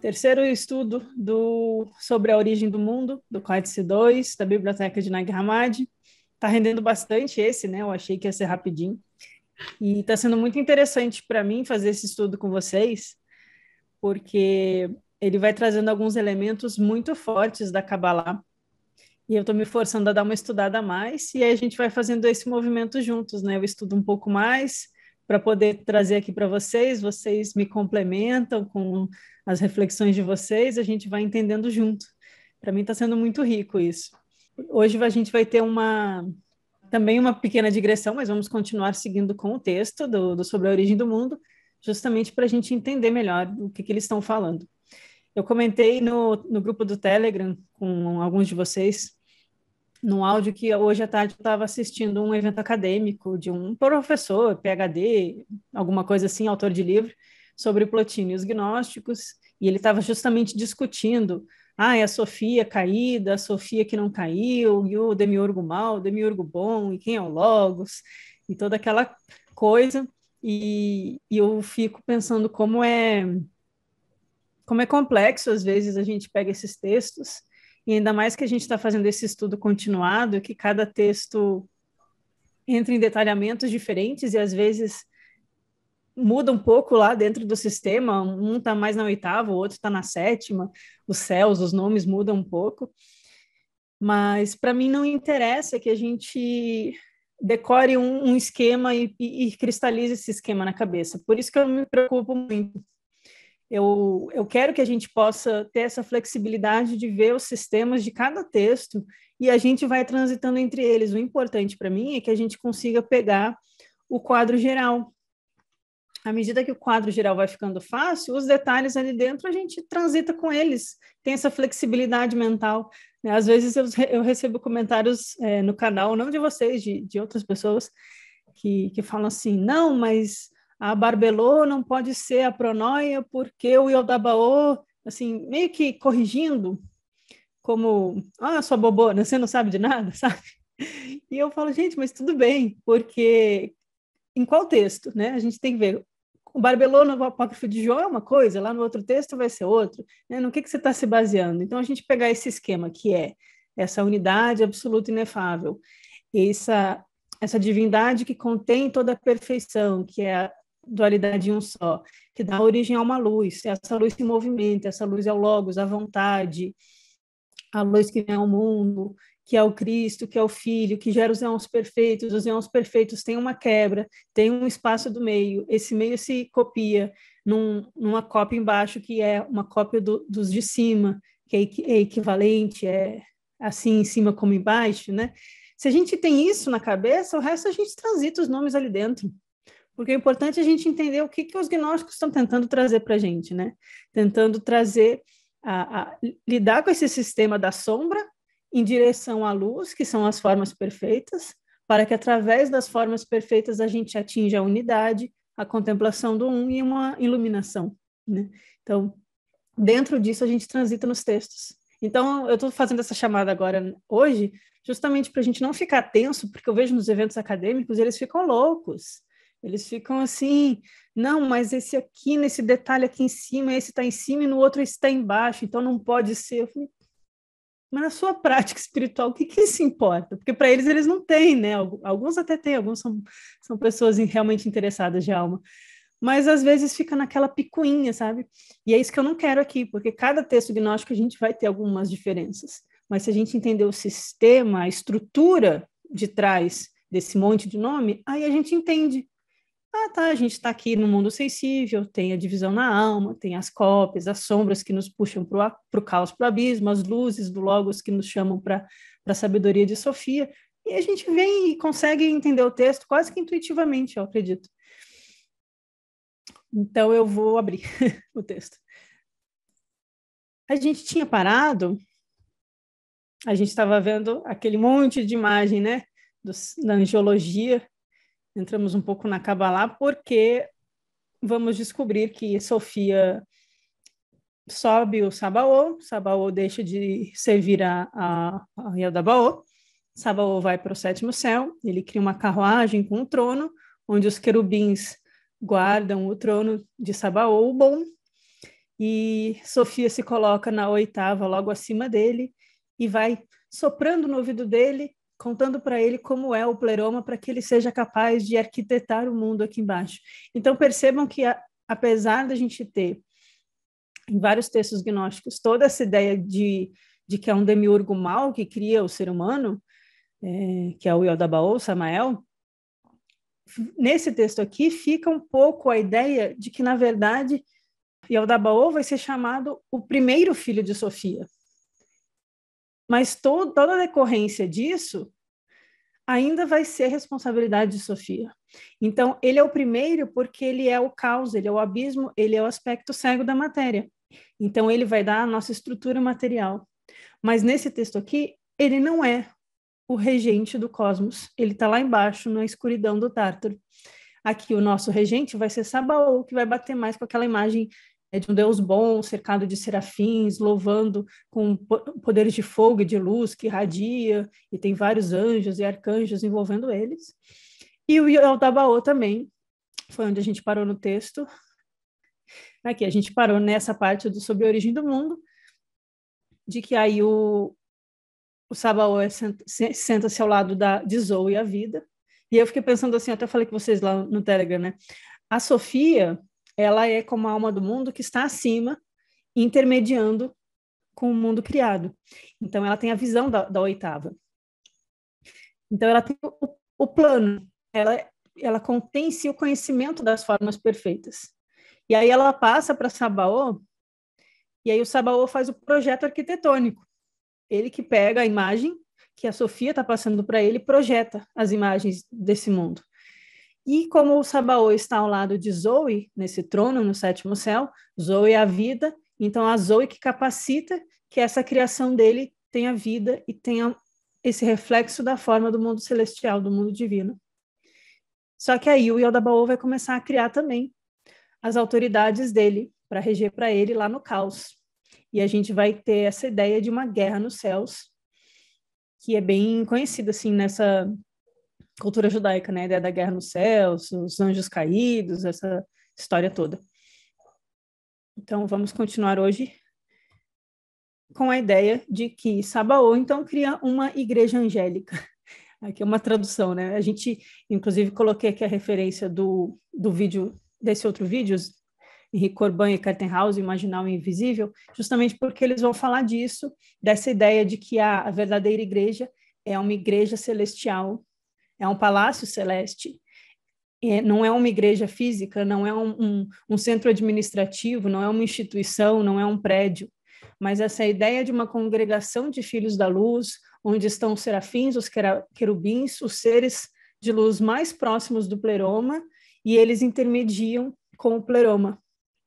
Terceiro estudo do, sobre a origem do mundo, do Códice 2, da Biblioteca de Nag Hammadi. Está rendendo bastante esse, né? Eu achei que ia ser rapidinho. E está sendo muito interessante para mim fazer esse estudo com vocês, porque ele vai trazendo alguns elementos muito fortes da Kabbalah. E eu estou me forçando a dar uma estudada a mais, e aí a gente vai fazendo esse movimento juntos, né? Eu estudo um pouco mais para poder trazer aqui para vocês, vocês me complementam com as reflexões de vocês, a gente vai entendendo junto. Para mim está sendo muito rico isso. Hoje a gente vai ter uma também uma pequena digressão, mas vamos continuar seguindo com o texto do, do Sobre a Origem do Mundo, justamente para a gente entender melhor o que, que eles estão falando. Eu comentei no, no grupo do Telegram com alguns de vocês, num áudio que hoje à tarde eu estava assistindo um evento acadêmico de um professor, PhD, alguma coisa assim, autor de livro, sobre Plotino e os gnósticos, e ele estava justamente discutindo ah, é a Sofia caída, a Sofia que não caiu, e o demiurgo mal, o demiurgo bom, e quem é o Logos, e toda aquela coisa. E, e eu fico pensando como é como é complexo, às vezes, a gente pega esses textos, e ainda mais que a gente está fazendo esse estudo continuado, que cada texto entra em detalhamentos diferentes e às vezes muda um pouco lá dentro do sistema, um está mais na oitava, o outro está na sétima, os céus, os nomes mudam um pouco. Mas para mim não interessa que a gente decore um, um esquema e, e, e cristalize esse esquema na cabeça. Por isso que eu me preocupo muito eu, eu quero que a gente possa ter essa flexibilidade de ver os sistemas de cada texto e a gente vai transitando entre eles. O importante para mim é que a gente consiga pegar o quadro geral. À medida que o quadro geral vai ficando fácil, os detalhes ali dentro a gente transita com eles, tem essa flexibilidade mental. Né? Às vezes eu, eu recebo comentários é, no canal, não de vocês, de, de outras pessoas, que, que falam assim: não, mas a Barbelô não pode ser a pronoia porque o Iodabaô, assim, meio que corrigindo, como, ah, sua bobona, né? você não sabe de nada, sabe? E eu falo, gente, mas tudo bem, porque em qual texto, né? A gente tem que ver. O Barbelô no apócrifo de João é uma coisa, lá no outro texto vai ser outro. Né? No que, que você está se baseando? Então, a gente pegar esse esquema que é essa unidade absoluta inefável, essa, essa divindade que contém toda a perfeição, que é dualidade em um só, que dá origem a uma luz. Essa luz se movimenta, essa luz é o Logos, a vontade, a luz que vem ao mundo, que é o Cristo, que é o Filho, que gera os eons perfeitos. Os eons perfeitos têm uma quebra, tem um espaço do meio. Esse meio se copia num, numa cópia embaixo, que é uma cópia do, dos de cima, que é, é equivalente, é assim em cima como embaixo, né? Se a gente tem isso na cabeça, o resto a gente transita os nomes ali dentro. Porque é importante a gente entender o que, que os gnósticos estão tentando trazer para a gente, né? Tentando trazer, a, a, lidar com esse sistema da sombra em direção à luz, que são as formas perfeitas, para que através das formas perfeitas a gente atinja a unidade, a contemplação do um e uma iluminação. Né? Então, dentro disso a gente transita nos textos. Então, eu estou fazendo essa chamada agora hoje, justamente para a gente não ficar tenso, porque eu vejo nos eventos acadêmicos eles ficam loucos. Eles ficam assim, não, mas esse aqui, nesse detalhe aqui em cima, esse está em cima e no outro está embaixo, então não pode ser. Eu falei, mas na sua prática espiritual, o que, que isso importa? Porque para eles, eles não têm, né? Alguns até têm, alguns são, são pessoas realmente interessadas de alma. Mas às vezes fica naquela picuinha, sabe? E é isso que eu não quero aqui, porque cada texto gnóstico a gente vai ter algumas diferenças. Mas se a gente entender o sistema, a estrutura de trás desse monte de nome, aí a gente entende ah, tá, a gente está aqui no mundo sensível, tem a divisão na alma, tem as cópias, as sombras que nos puxam para o caos, para o abismo, as luzes do Logos que nos chamam para a sabedoria de Sofia. E a gente vem e consegue entender o texto quase que intuitivamente, eu acredito. Então eu vou abrir o texto. A gente tinha parado, a gente estava vendo aquele monte de imagem, né, do, da angiologia entramos um pouco na Kabbalah, porque vamos descobrir que Sofia sobe o Sabaô, Sabaô deixa de servir a, a, a Yaldabaô, Sabaô vai para o sétimo céu, ele cria uma carruagem com um trono, onde os querubins guardam o trono de Sabaô, o bom, e Sofia se coloca na oitava, logo acima dele, e vai soprando no ouvido dele contando para ele como é o pleroma para que ele seja capaz de arquitetar o mundo aqui embaixo. Então percebam que a, apesar da gente ter em vários textos gnósticos toda essa ideia de, de que é um demiurgo mau que cria o ser humano, é, que é o Yodabaoth, Samael, nesse texto aqui fica um pouco a ideia de que, na verdade, Yodabaoth vai ser chamado o primeiro filho de Sofia. Mas to toda a decorrência disso ainda vai ser responsabilidade de Sofia. Então, ele é o primeiro porque ele é o caos, ele é o abismo, ele é o aspecto cego da matéria. Então, ele vai dar a nossa estrutura material. Mas nesse texto aqui, ele não é o regente do cosmos. Ele está lá embaixo, na escuridão do Tártaro. Aqui, o nosso regente vai ser Sabaou, que vai bater mais com aquela imagem é de um Deus bom, cercado de serafins, louvando com poderes de fogo e de luz que irradia, e tem vários anjos e arcanjos envolvendo eles. E o Yaldabaoth também, foi onde a gente parou no texto. Aqui, a gente parou nessa parte do sobre a origem do mundo, de que aí o, o é senta-se ao lado da, de Zoe, a vida. E eu fiquei pensando assim, até falei com vocês lá no Telegram, né? A Sofia, ela é como a alma do mundo que está acima, intermediando com o mundo criado. Então, ela tem a visão da, da oitava. Então, ela tem o, o plano, ela, ela contém em si o conhecimento das formas perfeitas. E aí ela passa para Sabaô, e aí o Sabaô faz o projeto arquitetônico. Ele que pega a imagem que a Sofia está passando para ele, projeta as imagens desse mundo. E como o Sabaô está ao lado de Zoe, nesse trono, no sétimo céu, Zoe é a vida, então a Zoe que capacita que essa criação dele tenha vida e tenha esse reflexo da forma do mundo celestial, do mundo divino. Só que aí o Yodabaô vai começar a criar também as autoridades dele, para reger para ele lá no caos. E a gente vai ter essa ideia de uma guerra nos céus, que é bem conhecida assim nessa cultura judaica, né? A ideia da guerra nos céus, os anjos caídos, essa história toda. Então, vamos continuar hoje com a ideia de que Sabaô, então, cria uma igreja angélica. Aqui é uma tradução, né? A gente, inclusive, coloquei aqui a referência do, do vídeo, desse outro vídeo, Henrique Corban e Kartenhaus, Imaginar o Invisível, justamente porque eles vão falar disso, dessa ideia de que a, a verdadeira igreja é uma igreja celestial é um palácio celeste. É, não é uma igreja física, não é um, um, um, centro administrativo, não é uma instituição, não é um prédio, mas essa ideia de uma congregação de filhos da luz, onde estão os serafins, os querubins, os seres de luz mais próximos do pleroma, e eles intermediam com o pleroma,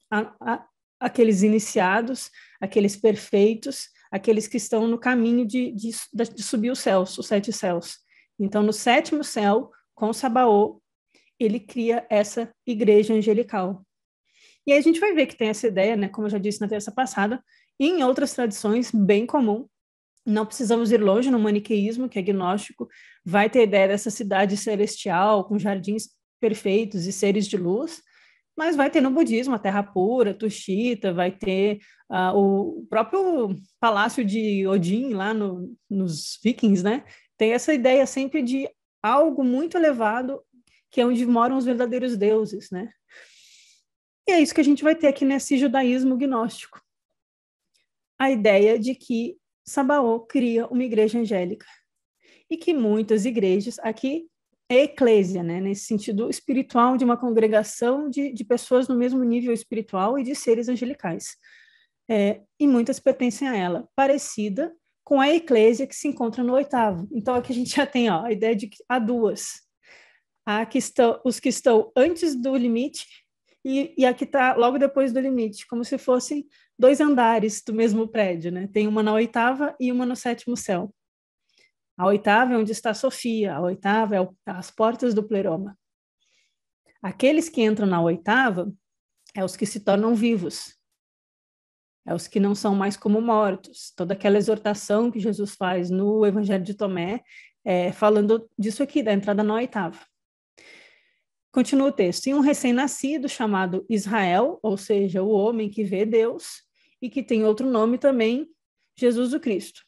a, a, aqueles iniciados, aqueles perfeitos, aqueles que estão no caminho de, de, de subir os céus, os sete céus. Então, no sétimo céu, com Sabaô, ele cria essa igreja angelical. E aí a gente vai ver que tem essa ideia, né, como eu já disse na terça passada, e em outras tradições bem comum. Não precisamos ir longe no maniqueísmo, que é gnóstico, vai ter a ideia dessa cidade celestial com jardins perfeitos e seres de luz, mas vai ter no budismo a terra pura, Tushita, vai ter uh, o próprio palácio de Odin lá no, nos vikings, né? tem essa ideia sempre de algo muito elevado, que é onde moram os verdadeiros deuses, né? E é isso que a gente vai ter aqui nesse judaísmo gnóstico. A ideia de que Sabaó cria uma igreja angélica e que muitas igrejas, aqui é eclésia, né? nesse sentido espiritual de uma congregação de, de pessoas no mesmo nível espiritual e de seres angelicais. É, e muitas pertencem a ela, parecida com a eclésia que se encontra no oitavo. Então aqui a gente já tem ó, a ideia de que há duas. Há que estão, os que estão antes do limite e, e a que está logo depois do limite, como se fossem dois andares do mesmo prédio, né? Tem uma na oitava e uma no sétimo céu. A oitava é onde está a Sofia, a oitava é o, as portas do pleroma. Aqueles que entram na oitava é os que se tornam vivos é os que não são mais como mortos. Toda aquela exortação que Jesus faz no Evangelho de Tomé, é, falando disso aqui, da entrada na oitava. Continua o texto. E um recém-nascido chamado Israel, ou seja, o homem que vê Deus, e que tem outro nome também, Jesus o Cristo,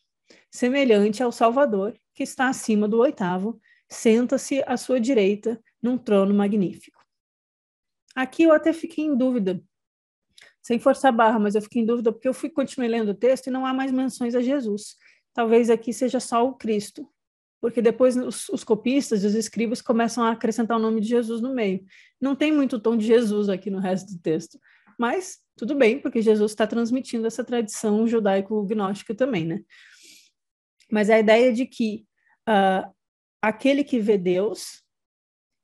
semelhante ao Salvador, que está acima do oitavo, senta-se à sua direita num trono magnífico. Aqui eu até fiquei em dúvida sem forçar a barra, mas eu fiquei em dúvida porque eu fui continuei lendo o texto e não há mais menções a Jesus. Talvez aqui seja só o Cristo, porque depois os, os copistas, os escribas começam a acrescentar o nome de Jesus no meio. Não tem muito tom de Jesus aqui no resto do texto, mas tudo bem, porque Jesus está transmitindo essa tradição judaico-gnóstica também, né? Mas a ideia de que uh, aquele que vê Deus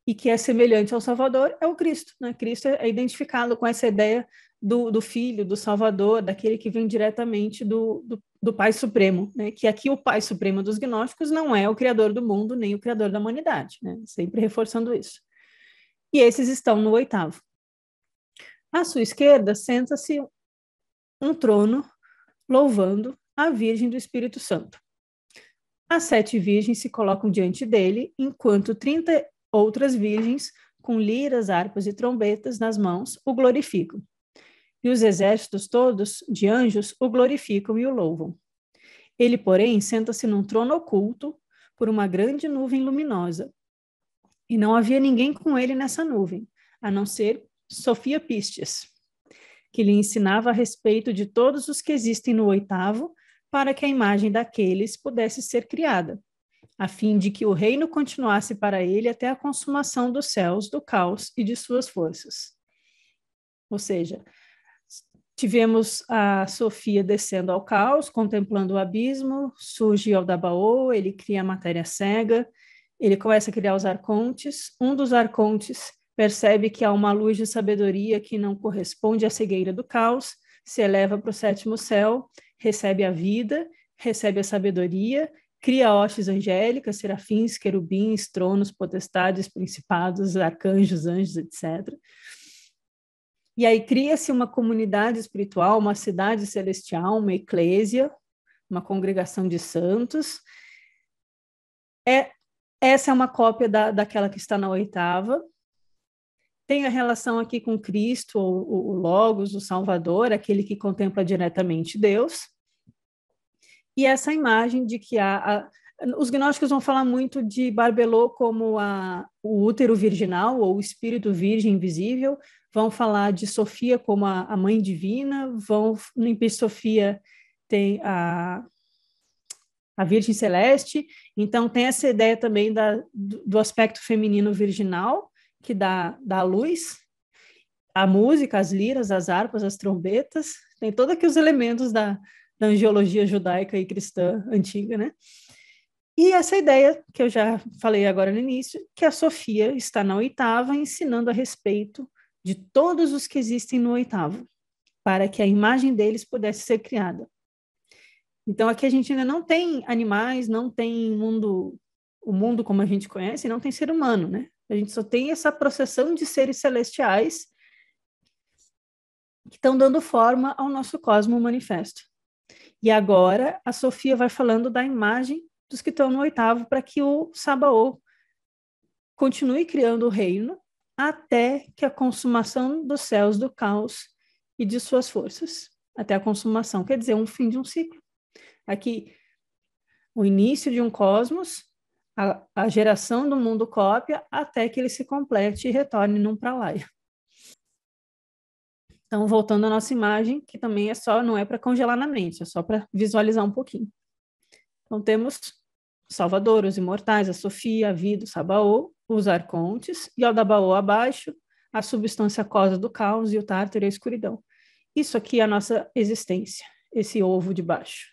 e que é semelhante ao Salvador é o Cristo. Né? Cristo é identificado com essa ideia do, do Filho, do Salvador, daquele que vem diretamente do, do, do Pai Supremo, né? que aqui o Pai Supremo dos gnósticos não é o Criador do mundo nem o Criador da humanidade, né? sempre reforçando isso. E esses estão no oitavo. À sua esquerda senta-se um trono louvando a Virgem do Espírito Santo. As sete virgens se colocam diante dele, enquanto trinta outras virgens, com liras, arpas e trombetas nas mãos, o glorificam e os exércitos todos de anjos o glorificam e o louvam. Ele, porém, senta-se num trono oculto por uma grande nuvem luminosa. E não havia ninguém com ele nessa nuvem, a não ser Sofia Pistes, que lhe ensinava a respeito de todos os que existem no oitavo, para que a imagem daqueles pudesse ser criada, a fim de que o reino continuasse para ele até a consumação dos céus, do caos e de suas forças. Ou seja, Tivemos a Sofia descendo ao caos, contemplando o abismo, surge Aldabaô, ele cria a matéria cega, ele começa a criar os arcontes. Um dos arcontes percebe que há uma luz de sabedoria que não corresponde à cegueira do caos, se eleva para o sétimo céu, recebe a vida, recebe a sabedoria, cria hostes angélicas, serafins, querubins, tronos, potestades, principados, arcanjos, anjos, etc. E aí cria-se uma comunidade espiritual, uma cidade celestial, uma eclésia, uma congregação de santos. É, essa é uma cópia da, daquela que está na oitava. Tem a relação aqui com Cristo, o, o Logos, o Salvador, aquele que contempla diretamente Deus. E essa imagem de que há. A, os gnósticos vão falar muito de Barbelot como a, o útero virginal ou o espírito virgem invisível, vão falar de Sofia como a, a mãe divina, vão no império Sofia tem a, a Virgem Celeste, então tem essa ideia também da, do, do aspecto feminino virginal, que dá, da luz, a música, as liras, as harpas, as trombetas, tem todos aqueles elementos da, da angiologia judaica e cristã antiga, né? E essa ideia que eu já falei agora no início, que a Sofia está na oitava ensinando a respeito de todos os que existem no oitavo, para que a imagem deles pudesse ser criada. Então aqui a gente ainda não tem animais, não tem mundo, o mundo como a gente conhece, não tem ser humano, né? A gente só tem essa processão de seres celestiais que estão dando forma ao nosso cosmo manifesto. E agora a Sofia vai falando da imagem dos que estão no oitavo para que o Sabaô continue criando o reino até que a consumação dos céus do caos e de suas forças, até a consumação, quer dizer, um fim de um ciclo. Aqui, o início de um cosmos, a, a geração do mundo cópia, até que ele se complete e retorne num pralaia. Então, voltando à nossa imagem, que também é só, não é para congelar na mente, é só para visualizar um pouquinho. Então, temos Salvador, os imortais, a Sofia, a Vida, o Sabaô, os arcontes, e ao da abaixo, a substância cosa do caos e o tártaro e a escuridão. Isso aqui é a nossa existência, esse ovo de baixo.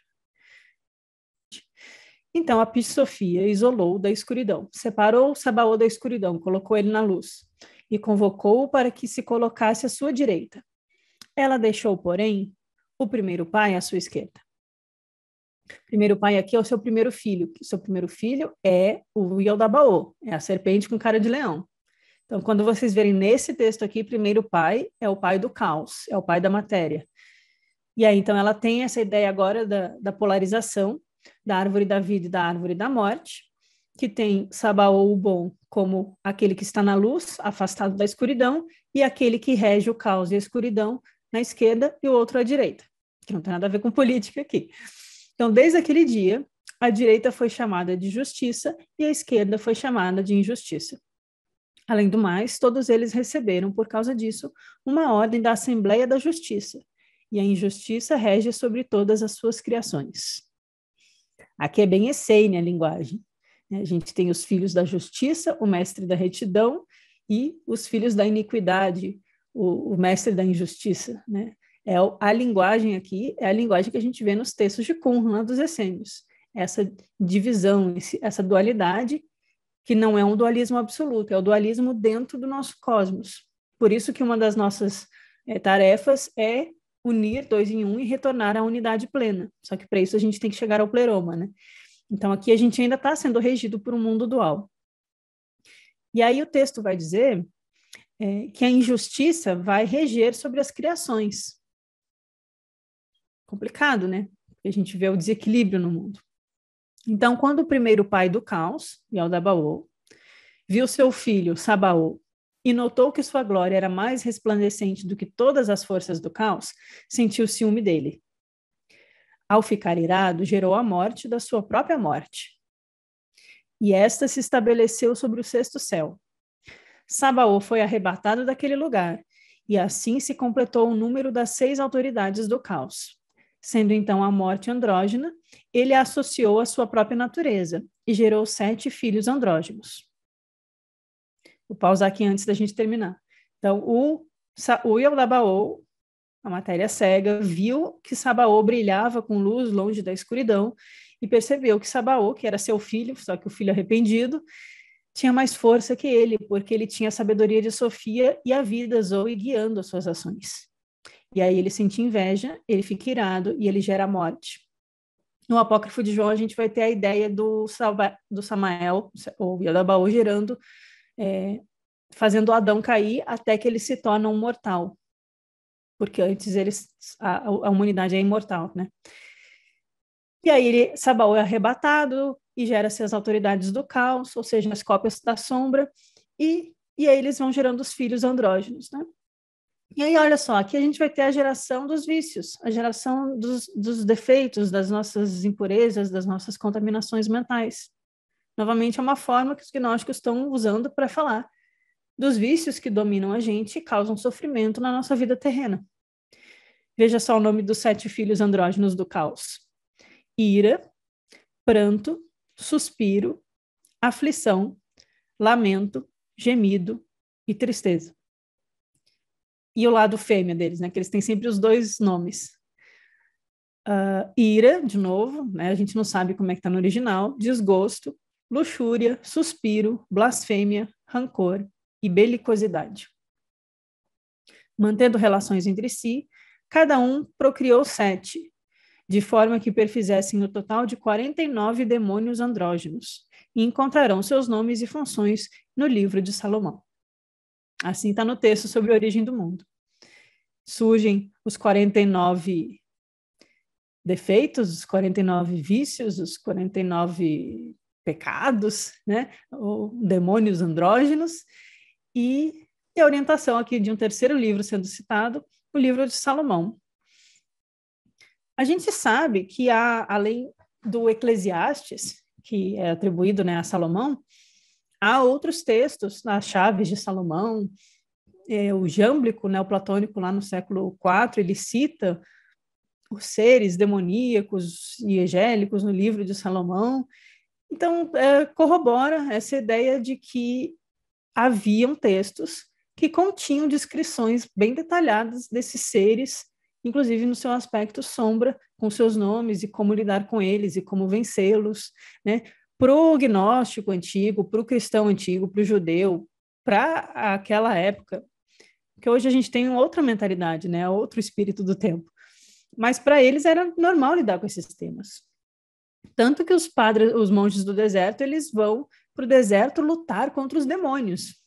Então a Pissofia isolou da escuridão, separou o Sabaô da escuridão, colocou ele na luz e convocou-o para que se colocasse à sua direita. Ela deixou, porém, o primeiro pai à sua esquerda primeiro pai aqui é o seu primeiro filho. O seu primeiro filho é o Yodabaô, é a serpente com cara de leão. Então, quando vocês verem nesse texto aqui, primeiro pai é o pai do caos, é o pai da matéria. E aí, então, ela tem essa ideia agora da, da polarização da árvore da vida e da árvore da morte, que tem Sabaô, o bom, como aquele que está na luz, afastado da escuridão, e aquele que rege o caos e a escuridão na esquerda e o outro à direita, que não tem nada a ver com política aqui. Então, desde aquele dia, a direita foi chamada de justiça e a esquerda foi chamada de injustiça. Além do mais, todos eles receberam, por causa disso, uma ordem da Assembleia da Justiça, e a injustiça rege sobre todas as suas criações. Aqui é bem Essênia a linguagem. Né? A gente tem os filhos da justiça, o mestre da retidão, e os filhos da iniquidade, o, o mestre da injustiça. Né? É a linguagem aqui é a linguagem que a gente vê nos textos de Qumran dos essênios. Essa divisão, essa dualidade, que não é um dualismo absoluto, é o dualismo dentro do nosso cosmos. Por isso que uma das nossas é, tarefas é unir dois em um e retornar à unidade plena. Só que para isso a gente tem que chegar ao pleroma, né? Então aqui a gente ainda está sendo regido por um mundo dual. E aí o texto vai dizer é, que a injustiça vai reger sobre as criações complicado, né? Porque a gente vê o desequilíbrio no mundo. Então, quando o primeiro pai do caos, Yaldabaoth, viu seu filho, Sabaoth, e notou que sua glória era mais resplandecente do que todas as forças do caos, sentiu ciúme dele. Ao ficar irado, gerou a morte da sua própria morte. E esta se estabeleceu sobre o sexto céu. Sabaô foi arrebatado daquele lugar, e assim se completou o número das seis autoridades do caos sendo então a morte andrógena, ele a associou à sua própria natureza e gerou sete filhos andrógenos. Vou pausar aqui antes da gente terminar. Então, o Saul a matéria cega, viu que Sabaô brilhava com luz longe da escuridão e percebeu que Sabaô, que era seu filho, só que o filho arrependido, tinha mais força que ele, porque ele tinha a sabedoria de Sofia e a vida Zoe guiando as suas ações. E aí ele sente inveja, ele fica irado e ele gera morte. No Apócrifo de João, a gente vai ter a ideia do, Salva, do Samael, ou Yadabaú, gerando, é, fazendo Adão cair até que ele se torna um mortal. Porque antes eles, a, a humanidade é imortal, né? E aí ele, Sabaú é arrebatado e gera-se as autoridades do caos, ou seja, as cópias da sombra, e, e aí eles vão gerando os filhos andrógenos, né? E aí, olha só, aqui a gente vai ter a geração dos vícios, a geração dos, dos defeitos, das nossas impurezas, das nossas contaminações mentais. Novamente, é uma forma que os gnósticos estão usando para falar dos vícios que dominam a gente e causam sofrimento na nossa vida terrena. Veja só o nome dos sete filhos andrógenos do caos: ira, pranto, suspiro, aflição, lamento, gemido e tristeza e o lado fêmea deles, né? Que eles têm sempre os dois nomes. Uh, ira, de novo, né? A gente não sabe como é que tá no original. Desgosto, luxúria, suspiro, blasfêmia, rancor e belicosidade. Mantendo relações entre si, cada um procriou sete, de forma que perfizessem no total de 49 demônios andrógenos, e encontrarão seus nomes e funções no livro de Salomão. Assim está no texto sobre a origem do mundo. Surgem os 49 defeitos, os 49 vícios, os 49 pecados, né? Ou demônios andrógenos. E, e a orientação aqui de um terceiro livro sendo citado, o livro de Salomão. A gente sabe que há, além do Eclesiastes, que é atribuído né, a Salomão, Há outros textos, as Chaves de Salomão, é, o Jâmblico, né, o platônico lá no século IV, ele cita os seres demoníacos e egélicos no livro de Salomão. Então, é, corrobora essa ideia de que haviam textos que continham descrições bem detalhadas desses seres, inclusive no seu aspecto sombra, com seus nomes e como lidar com eles e como vencê-los, né? para o gnóstico antigo, para o cristão antigo, para o judeu, para aquela época, que hoje a gente tem outra mentalidade, né? outro espírito do tempo. Mas para eles era normal lidar com esses temas. Tanto que os padres, os monges do deserto, eles vão para o deserto lutar contra os demônios.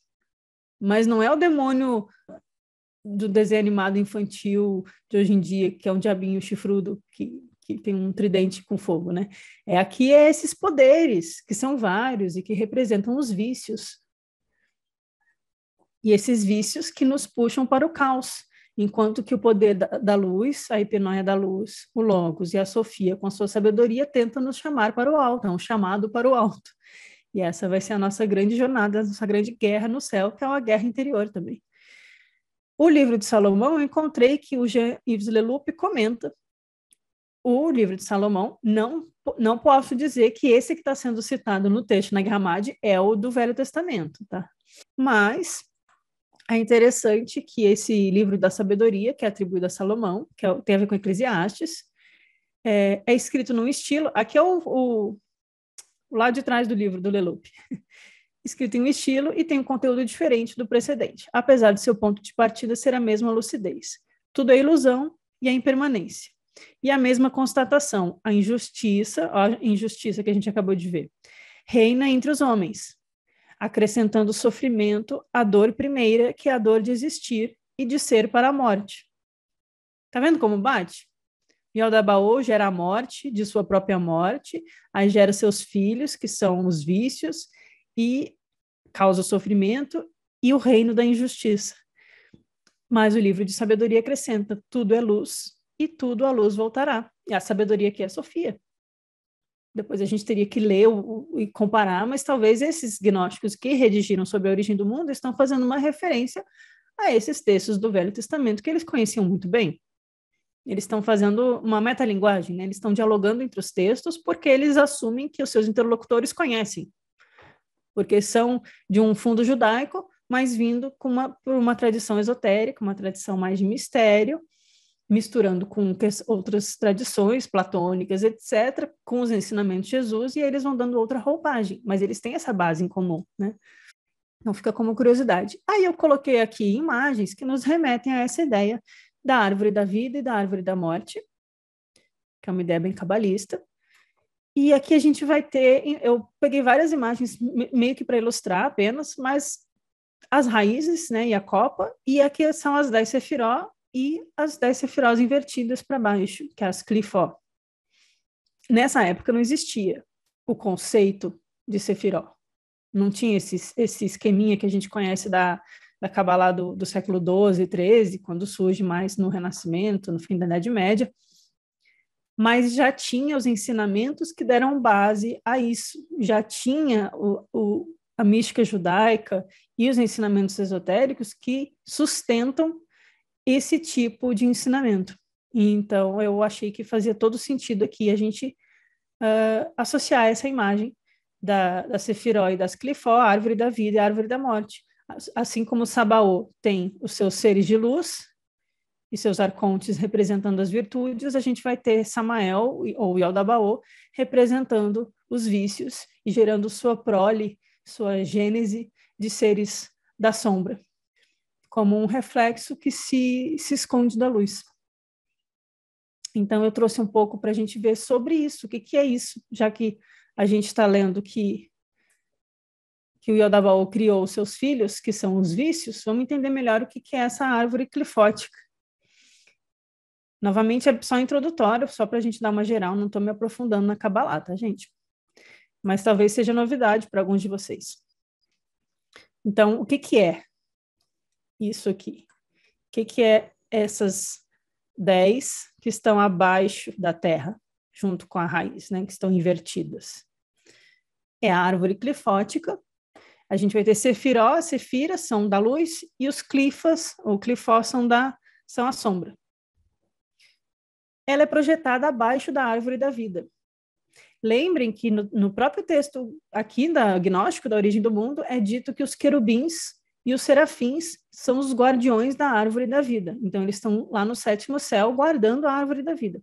Mas não é o demônio do desenho animado infantil de hoje em dia, que é um diabinho chifrudo que que tem um tridente com fogo, né? É aqui é esses poderes que são vários e que representam os vícios. E esses vícios que nos puxam para o caos, enquanto que o poder da, da luz, a hipnóia da luz, o logos e a sofia com a sua sabedoria tentam nos chamar para o alto, é um chamado para o alto. E essa vai ser a nossa grande jornada, a nossa grande guerra no céu, que é uma guerra interior também. O livro de Salomão, eu encontrei que o Jean-Yves Leloup comenta o livro de Salomão, não, não posso dizer que esse que está sendo citado no texto na Gramade é o do Velho Testamento, tá? Mas é interessante que esse livro da sabedoria, que é atribuído a Salomão, que é, tem a ver com Eclesiastes, é, é escrito num estilo. Aqui é o, o, o lado de trás do livro do Leloup. escrito em um estilo e tem um conteúdo diferente do precedente, apesar de seu ponto de partida ser a mesma lucidez. Tudo é ilusão e a impermanência. E a mesma constatação, a injustiça, a injustiça que a gente acabou de ver, reina entre os homens, acrescentando sofrimento à dor primeira, que é a dor de existir e de ser para a morte. Tá vendo como bate? Miodabaô gera a morte de sua própria morte, aí gera seus filhos, que são os vícios, e causa o sofrimento e o reino da injustiça. Mas o livro de sabedoria acrescenta: tudo é luz, e tudo à luz voltará. E a sabedoria que é Sofia. Depois a gente teria que ler o, o, e comparar, mas talvez esses gnósticos que redigiram sobre a origem do mundo estão fazendo uma referência a esses textos do Velho Testamento que eles conheciam muito bem. Eles estão fazendo uma metalinguagem, né? eles estão dialogando entre os textos porque eles assumem que os seus interlocutores conhecem, porque são de um fundo judaico, mas vindo com uma, por uma tradição esotérica, uma tradição mais de mistério, misturando com outras tradições platônicas, etc., com os ensinamentos de Jesus, e aí eles vão dando outra roupagem, mas eles têm essa base em comum, né? Então fica como curiosidade. Aí eu coloquei aqui imagens que nos remetem a essa ideia da árvore da vida e da árvore da morte, que é uma ideia bem cabalista. E aqui a gente vai ter, eu peguei várias imagens meio que para ilustrar apenas, mas as raízes, né, e a copa, e aqui são as dez sefiró e as 10 sefirós invertidas para baixo, que é as clifó. Nessa época não existia o conceito de sefiró. Não tinha esse, esse esqueminha que a gente conhece da, da Kabbalah do, do século XII e XIII, quando surge mais no Renascimento, no fim da Idade Média, mas já tinha os ensinamentos que deram base a isso, já tinha o, o, a mística judaica e os ensinamentos esotéricos que sustentam esse tipo de ensinamento. Então, eu achei que fazia todo sentido aqui a gente uh, associar essa imagem da, da Sefiró e das Clifó, a árvore da vida e a árvore da morte. Assim como Sabaô tem os seus seres de luz e seus arcontes representando as virtudes, a gente vai ter Samael ou Yaldabaô representando os vícios e gerando sua prole, sua gênese de seres da sombra como um reflexo que se, se esconde da luz. Então, eu trouxe um pouco para a gente ver sobre isso, o que, que é isso, já que a gente está lendo que, que o Yodavao criou os seus filhos, que são os vícios, vamos entender melhor o que, que é essa árvore clifótica. Novamente, é só introdutório, só para a gente dar uma geral, não estou me aprofundando na Kabbalah, tá, gente? Mas talvez seja novidade para alguns de vocês. Então, o que, que é? isso aqui. O que, que é essas 10 que estão abaixo da terra, junto com a raiz, né, que estão invertidas? É a árvore clifótica. A gente vai ter sefiró, sefira são da luz, e os clifas, ou clifó, são, da, são a sombra. Ela é projetada abaixo da árvore da vida. Lembrem que no, no próprio texto aqui da Gnóstico, da Origem do Mundo, é dito que os querubins e os serafins são os guardiões da árvore da vida. Então, eles estão lá no sétimo céu guardando a árvore da vida.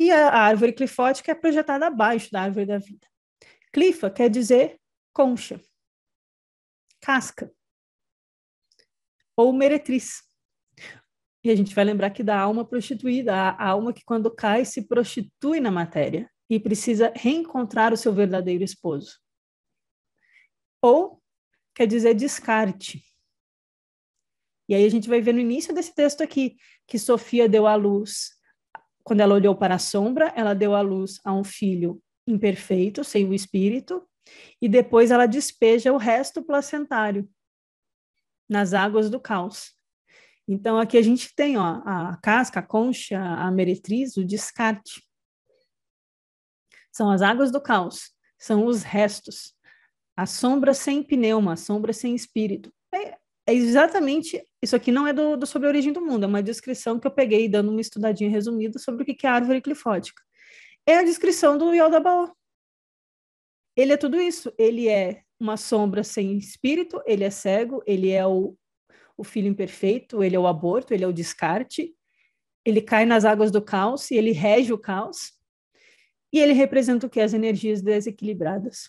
E a árvore clifótica é projetada abaixo da árvore da vida. Clifa quer dizer concha, casca ou meretriz. E a gente vai lembrar que da alma prostituída, a alma que quando cai se prostitui na matéria e precisa reencontrar o seu verdadeiro esposo. Ou quer dizer descarte. E aí a gente vai ver no início desse texto aqui que Sofia deu à luz, quando ela olhou para a sombra, ela deu à luz a um filho imperfeito, sem o espírito, e depois ela despeja o resto placentário nas águas do caos. Então aqui a gente tem ó, a casca, a concha, a meretriz, o descarte. São as águas do caos, são os restos. A sombra sem pneuma, a sombra sem espírito. É, é exatamente isso aqui não é do, do, sobre a origem do mundo, é uma descrição que eu peguei dando uma estudadinha resumida sobre o que é a árvore clifótica. É a descrição do Yaldabaoth. Ele é tudo isso. Ele é uma sombra sem espírito, ele é cego, ele é o, o filho imperfeito, ele é o aborto, ele é o descarte, ele cai nas águas do caos e ele rege o caos. E ele representa o que? As energias desequilibradas.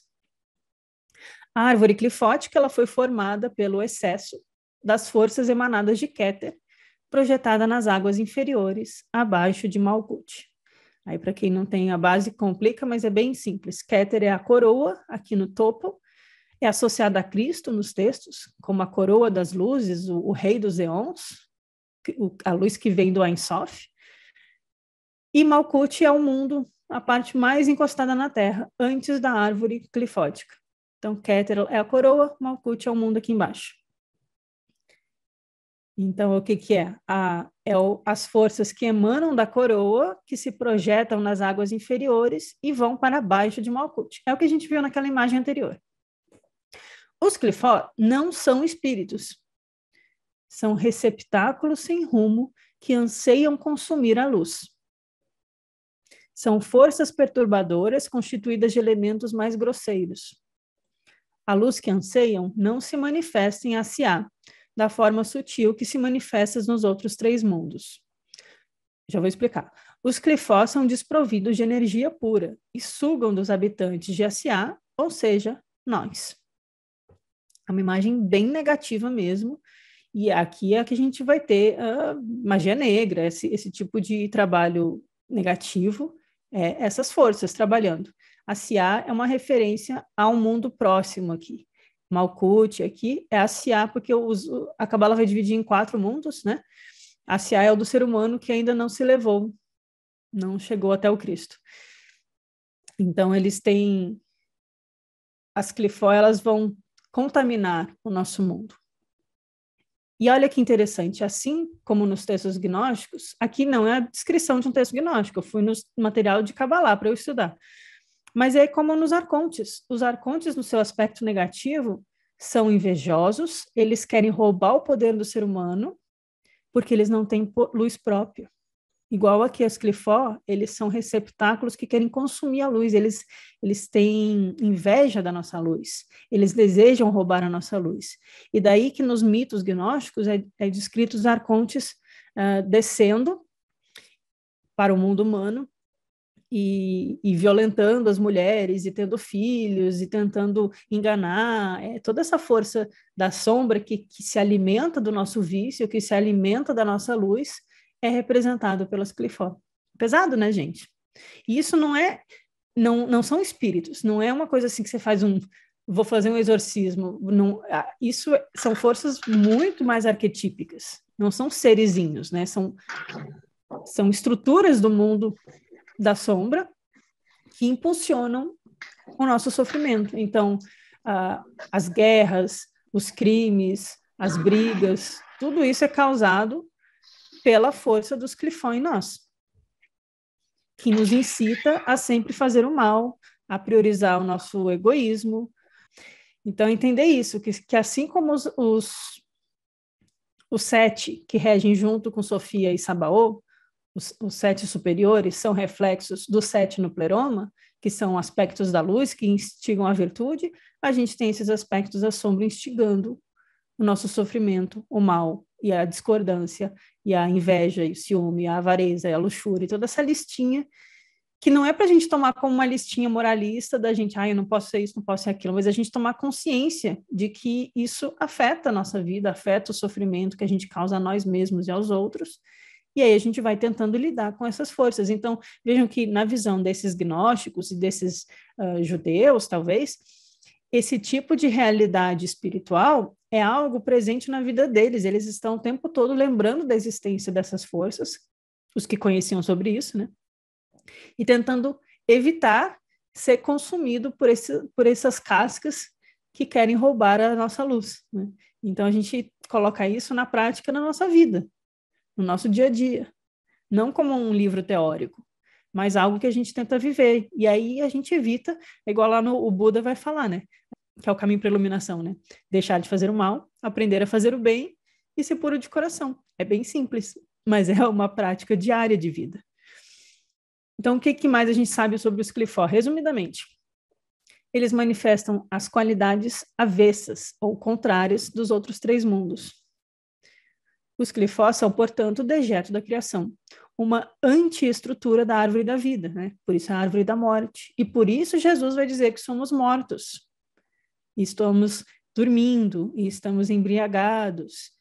A árvore clifótica ela foi formada pelo excesso das forças emanadas de Keter, projetada nas águas inferiores, abaixo de Malkuth. Aí, para quem não tem a base, complica, mas é bem simples. Keter é a coroa, aqui no topo, é associada a Cristo nos textos, como a coroa das luzes, o, o rei dos eons, a luz que vem do Ein Sof. E Malkuth é o mundo, a parte mais encostada na Terra, antes da árvore clifótica. Então, Keter é a coroa, Malkut é o mundo aqui embaixo. Então, o que, que é? A, é o, as forças que emanam da coroa, que se projetam nas águas inferiores e vão para baixo de Malkut. É o que a gente viu naquela imagem anterior. Os Clifor não são espíritos. São receptáculos sem rumo que anseiam consumir a luz. São forças perturbadoras constituídas de elementos mais grosseiros. A luz que anseiam não se manifesta em Asiá, da forma sutil que se manifesta nos outros três mundos. Já vou explicar. Os clifós são desprovidos de energia pura e sugam dos habitantes de Asiá, ou seja, nós. É uma imagem bem negativa mesmo, e aqui é que a gente vai ter a ah, magia negra, esse, esse tipo de trabalho negativo, é, essas forças trabalhando. A Siá é uma referência ao mundo próximo aqui. Malkut aqui é a Siá, porque uso, a Kabbalah vai dividir em quatro mundos, né? A Siá é o do ser humano que ainda não se levou, não chegou até o Cristo. Então, eles têm... As Clifó, elas vão contaminar o nosso mundo. E olha que interessante, assim como nos textos gnósticos, aqui não é a descrição de um texto gnóstico, eu fui no material de Kabbalah para eu estudar. Mas é como nos arcontes. Os arcontes, no seu aspecto negativo, são invejosos, eles querem roubar o poder do ser humano, porque eles não têm luz própria. Igual aqui as Clifó, eles são receptáculos que querem consumir a luz, eles, eles têm inveja da nossa luz, eles desejam roubar a nossa luz. E daí que nos mitos gnósticos é, é descrito os arcontes uh, descendo para o mundo humano e, e, violentando as mulheres e tendo filhos e tentando enganar, é, toda essa força da sombra que, que se alimenta do nosso vício, que se alimenta da nossa luz, é representado pelas clifó. Pesado, né, gente? E isso não é, não, não são espíritos, não é uma coisa assim que você faz um, vou fazer um exorcismo. Não, isso é, são forças muito mais arquetípicas, não são serezinhos, né? São, são estruturas do mundo da sombra que impulsionam o nosso sofrimento. Então, uh, as guerras, os crimes, as brigas, tudo isso é causado pela força dos clifões em nós, que nos incita a sempre fazer o mal, a priorizar o nosso egoísmo. Então, entender isso, que, que assim como os, os, os sete que regem junto com Sofia e Sabaô, os, os sete superiores são reflexos dos sete no pleroma, que são aspectos da luz que instigam a virtude, a gente tem esses aspectos da sombra instigando o nosso sofrimento, o mal e a discordância e a inveja e o ciúme, a avareza e a luxúria e toda essa listinha que não é para a gente tomar como uma listinha moralista da gente, ah, eu não posso ser isso, não posso ser aquilo, mas a gente tomar consciência de que isso afeta a nossa vida, afeta o sofrimento que a gente causa a nós mesmos e aos outros, e aí a gente vai tentando lidar com essas forças. Então, vejam que na visão desses gnósticos e desses uh, judeus, talvez, esse tipo de realidade espiritual é algo presente na vida deles. Eles estão o tempo todo lembrando da existência dessas forças, os que conheciam sobre isso, né? E tentando evitar ser consumido por, esse, por essas cascas que querem roubar a nossa luz. Né? Então a gente coloca isso na prática na nossa vida no nosso dia a dia. Não como um livro teórico, mas algo que a gente tenta viver. E aí a gente evita, igual lá no o Buda vai falar, né? Que é o caminho para a iluminação, né? Deixar de fazer o mal, aprender a fazer o bem e ser puro de coração. É bem simples, mas é uma prática diária de vida. Então, o que, que mais a gente sabe sobre os Clifford? Resumidamente, eles manifestam as qualidades avessas ou contrárias dos outros três mundos. Os clifós são, portanto, o dejeto da criação, uma antiestrutura da árvore da vida, né? Por isso a árvore da morte. E por isso Jesus vai dizer que somos mortos. Estamos dormindo e estamos embriagados.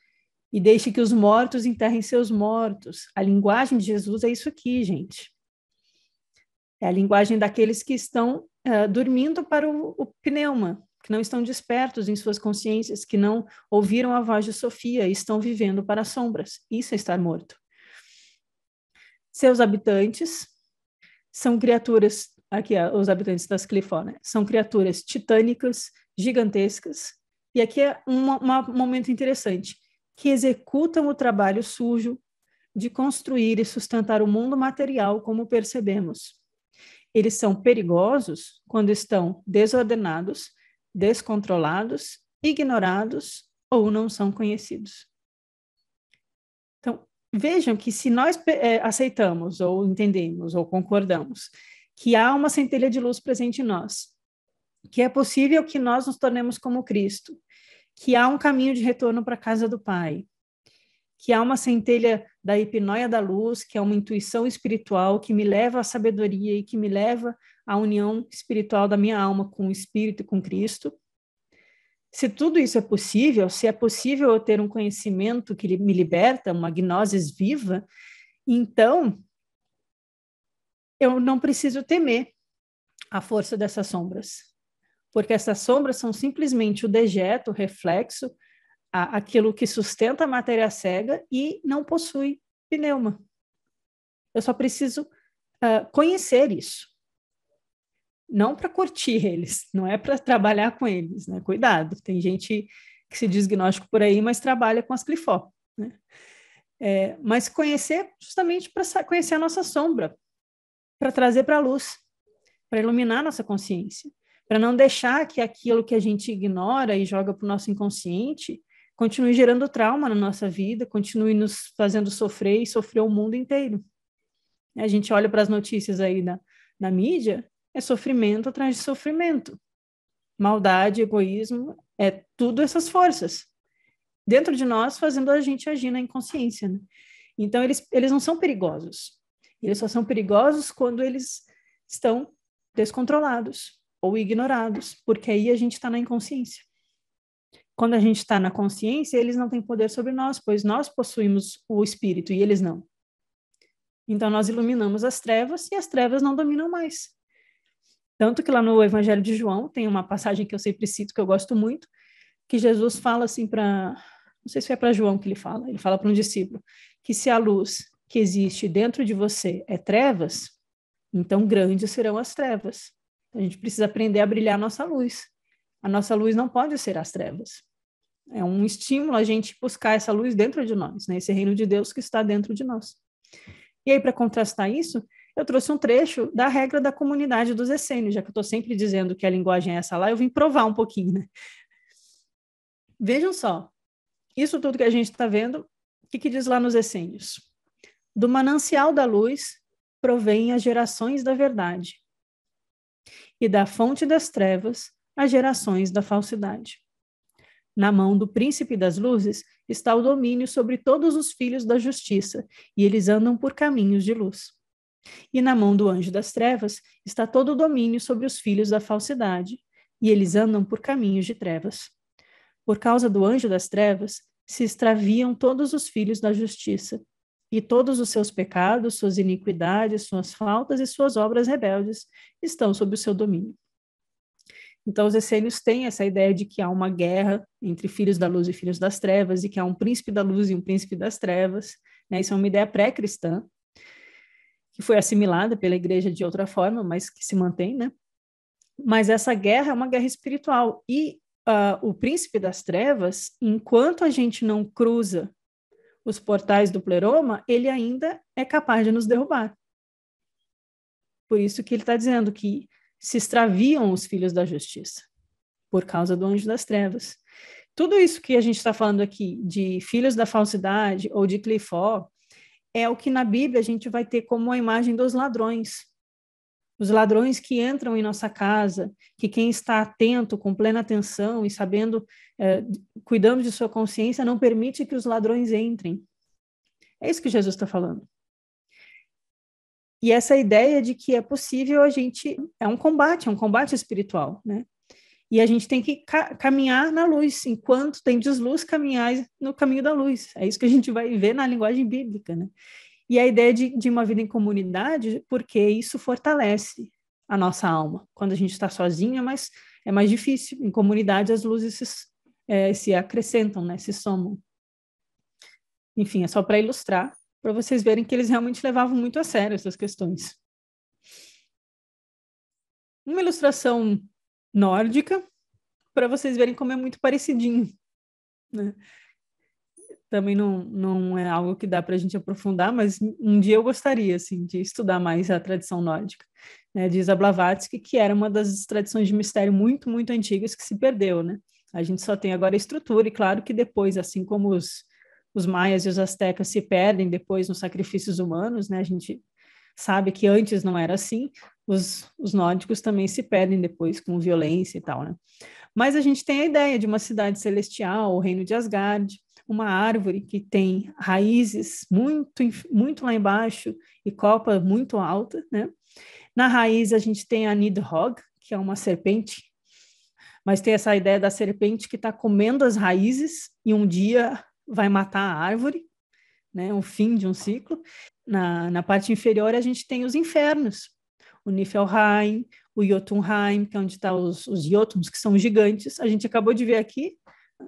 E deixe que os mortos enterrem seus mortos. A linguagem de Jesus é isso aqui, gente. É a linguagem daqueles que estão uh, dormindo para o, o pneuma, que não estão despertos em suas consciências, que não ouviram a voz de Sofia e estão vivendo para sombras. Isso é estar morto. Seus habitantes são criaturas, aqui os habitantes das Clifó, né? são criaturas titânicas, gigantescas, e aqui é um, um momento interessante, que executam o trabalho sujo de construir e sustentar o mundo material como percebemos. Eles são perigosos quando estão desordenados, descontrolados, ignorados ou não são conhecidos. Então, vejam que se nós é, aceitamos ou entendemos ou concordamos que há uma centelha de luz presente em nós, que é possível que nós nos tornemos como Cristo, que há um caminho de retorno para a casa do Pai, que há uma centelha da hipnóia da luz, que é uma intuição espiritual que me leva à sabedoria e que me leva a união espiritual da minha alma com o Espírito e com Cristo. Se tudo isso é possível, se é possível eu ter um conhecimento que me liberta, uma gnosis viva, então eu não preciso temer a força dessas sombras, porque essas sombras são simplesmente o dejeto, o reflexo, a, aquilo que sustenta a matéria cega e não possui pneuma. Eu só preciso uh, conhecer isso não para curtir eles, não é para trabalhar com eles, né? Cuidado, tem gente que se diz gnóstico por aí, mas trabalha com as clifó, né? É, mas conhecer justamente para conhecer a nossa sombra, para trazer para a luz, para iluminar nossa consciência, para não deixar que aquilo que a gente ignora e joga para o nosso inconsciente continue gerando trauma na nossa vida, continue nos fazendo sofrer e sofrer o mundo inteiro. A gente olha para as notícias aí na na mídia, é sofrimento atrás de sofrimento. Maldade, egoísmo, é tudo essas forças dentro de nós fazendo a gente agir na inconsciência. Né? Então, eles, eles não são perigosos. Eles só são perigosos quando eles estão descontrolados ou ignorados, porque aí a gente está na inconsciência. Quando a gente está na consciência, eles não têm poder sobre nós, pois nós possuímos o espírito e eles não. Então, nós iluminamos as trevas e as trevas não dominam mais. Tanto que lá no Evangelho de João tem uma passagem que eu sempre cito, que eu gosto muito, que Jesus fala assim para. Não sei se é para João que ele fala, ele fala para um discípulo, que se a luz que existe dentro de você é trevas, então grandes serão as trevas. A gente precisa aprender a brilhar a nossa luz. A nossa luz não pode ser as trevas. É um estímulo a gente buscar essa luz dentro de nós, né? esse reino de Deus que está dentro de nós. E aí, para contrastar isso, eu trouxe um trecho da regra da comunidade dos essênios, já que eu estou sempre dizendo que a linguagem é essa lá, eu vim provar um pouquinho, né? Vejam só, isso tudo que a gente está vendo, o que, que diz lá nos essênios? Do manancial da luz provém as gerações da verdade, e da fonte das trevas as gerações da falsidade. Na mão do príncipe das luzes está o domínio sobre todos os filhos da justiça, e eles andam por caminhos de luz. E na mão do anjo das trevas está todo o domínio sobre os filhos da falsidade, e eles andam por caminhos de trevas. Por causa do anjo das trevas, se extraviam todos os filhos da justiça, e todos os seus pecados, suas iniquidades, suas faltas e suas obras rebeldes estão sob o seu domínio. Então, os essênios têm essa ideia de que há uma guerra entre filhos da luz e filhos das trevas, e que há um príncipe da luz e um príncipe das trevas. Né? Isso é uma ideia pré-cristã, que foi assimilada pela igreja de outra forma, mas que se mantém, né? Mas essa guerra é uma guerra espiritual e uh, o príncipe das trevas, enquanto a gente não cruza os portais do pleroma, ele ainda é capaz de nos derrubar. Por isso que ele está dizendo que se extraviam os filhos da justiça por causa do anjo das trevas. Tudo isso que a gente está falando aqui de filhos da falsidade ou de Clifó, é o que na Bíblia a gente vai ter como a imagem dos ladrões. Os ladrões que entram em nossa casa, que quem está atento, com plena atenção e sabendo, eh, cuidando de sua consciência, não permite que os ladrões entrem. É isso que Jesus está falando. E essa ideia de que é possível a gente. É um combate, é um combate espiritual, né? E a gente tem que ca caminhar na luz, enquanto tem desluz, caminhar no caminho da luz. É isso que a gente vai ver na linguagem bíblica, né? E a ideia de, de uma vida em comunidade, porque isso fortalece a nossa alma. Quando a gente está sozinha, é mas é mais difícil. Em comunidade, as luzes se, é, se acrescentam, né? se somam. Enfim, é só para ilustrar, para vocês verem que eles realmente levavam muito a sério essas questões. Uma ilustração nórdica, para vocês verem como é muito parecidinho. Né? Também não, não é algo que dá para a gente aprofundar, mas um dia eu gostaria assim, de estudar mais a tradição nórdica. Né? Diz a Blavatsky que era uma das tradições de mistério muito, muito antigas que se perdeu. Né? A gente só tem agora a estrutura, e claro que depois, assim como os, os maias e os astecas se perdem depois nos sacrifícios humanos, né? a gente sabe que antes não era assim, os, os, nórdicos também se perdem depois com violência e tal, né? Mas a gente tem a ideia de uma cidade celestial, o reino de Asgard, uma árvore que tem raízes muito, muito lá embaixo e copa muito alta, né? Na raiz a gente tem a Nidhogg, que é uma serpente, mas tem essa ideia da serpente que está comendo as raízes e um dia vai matar a árvore, né? O fim de um ciclo. Na, na parte inferior, a gente tem os infernos, o Niflheim, o Jotunheim, que é onde estão tá os, os Jotuns, que são gigantes. A gente acabou de ver aqui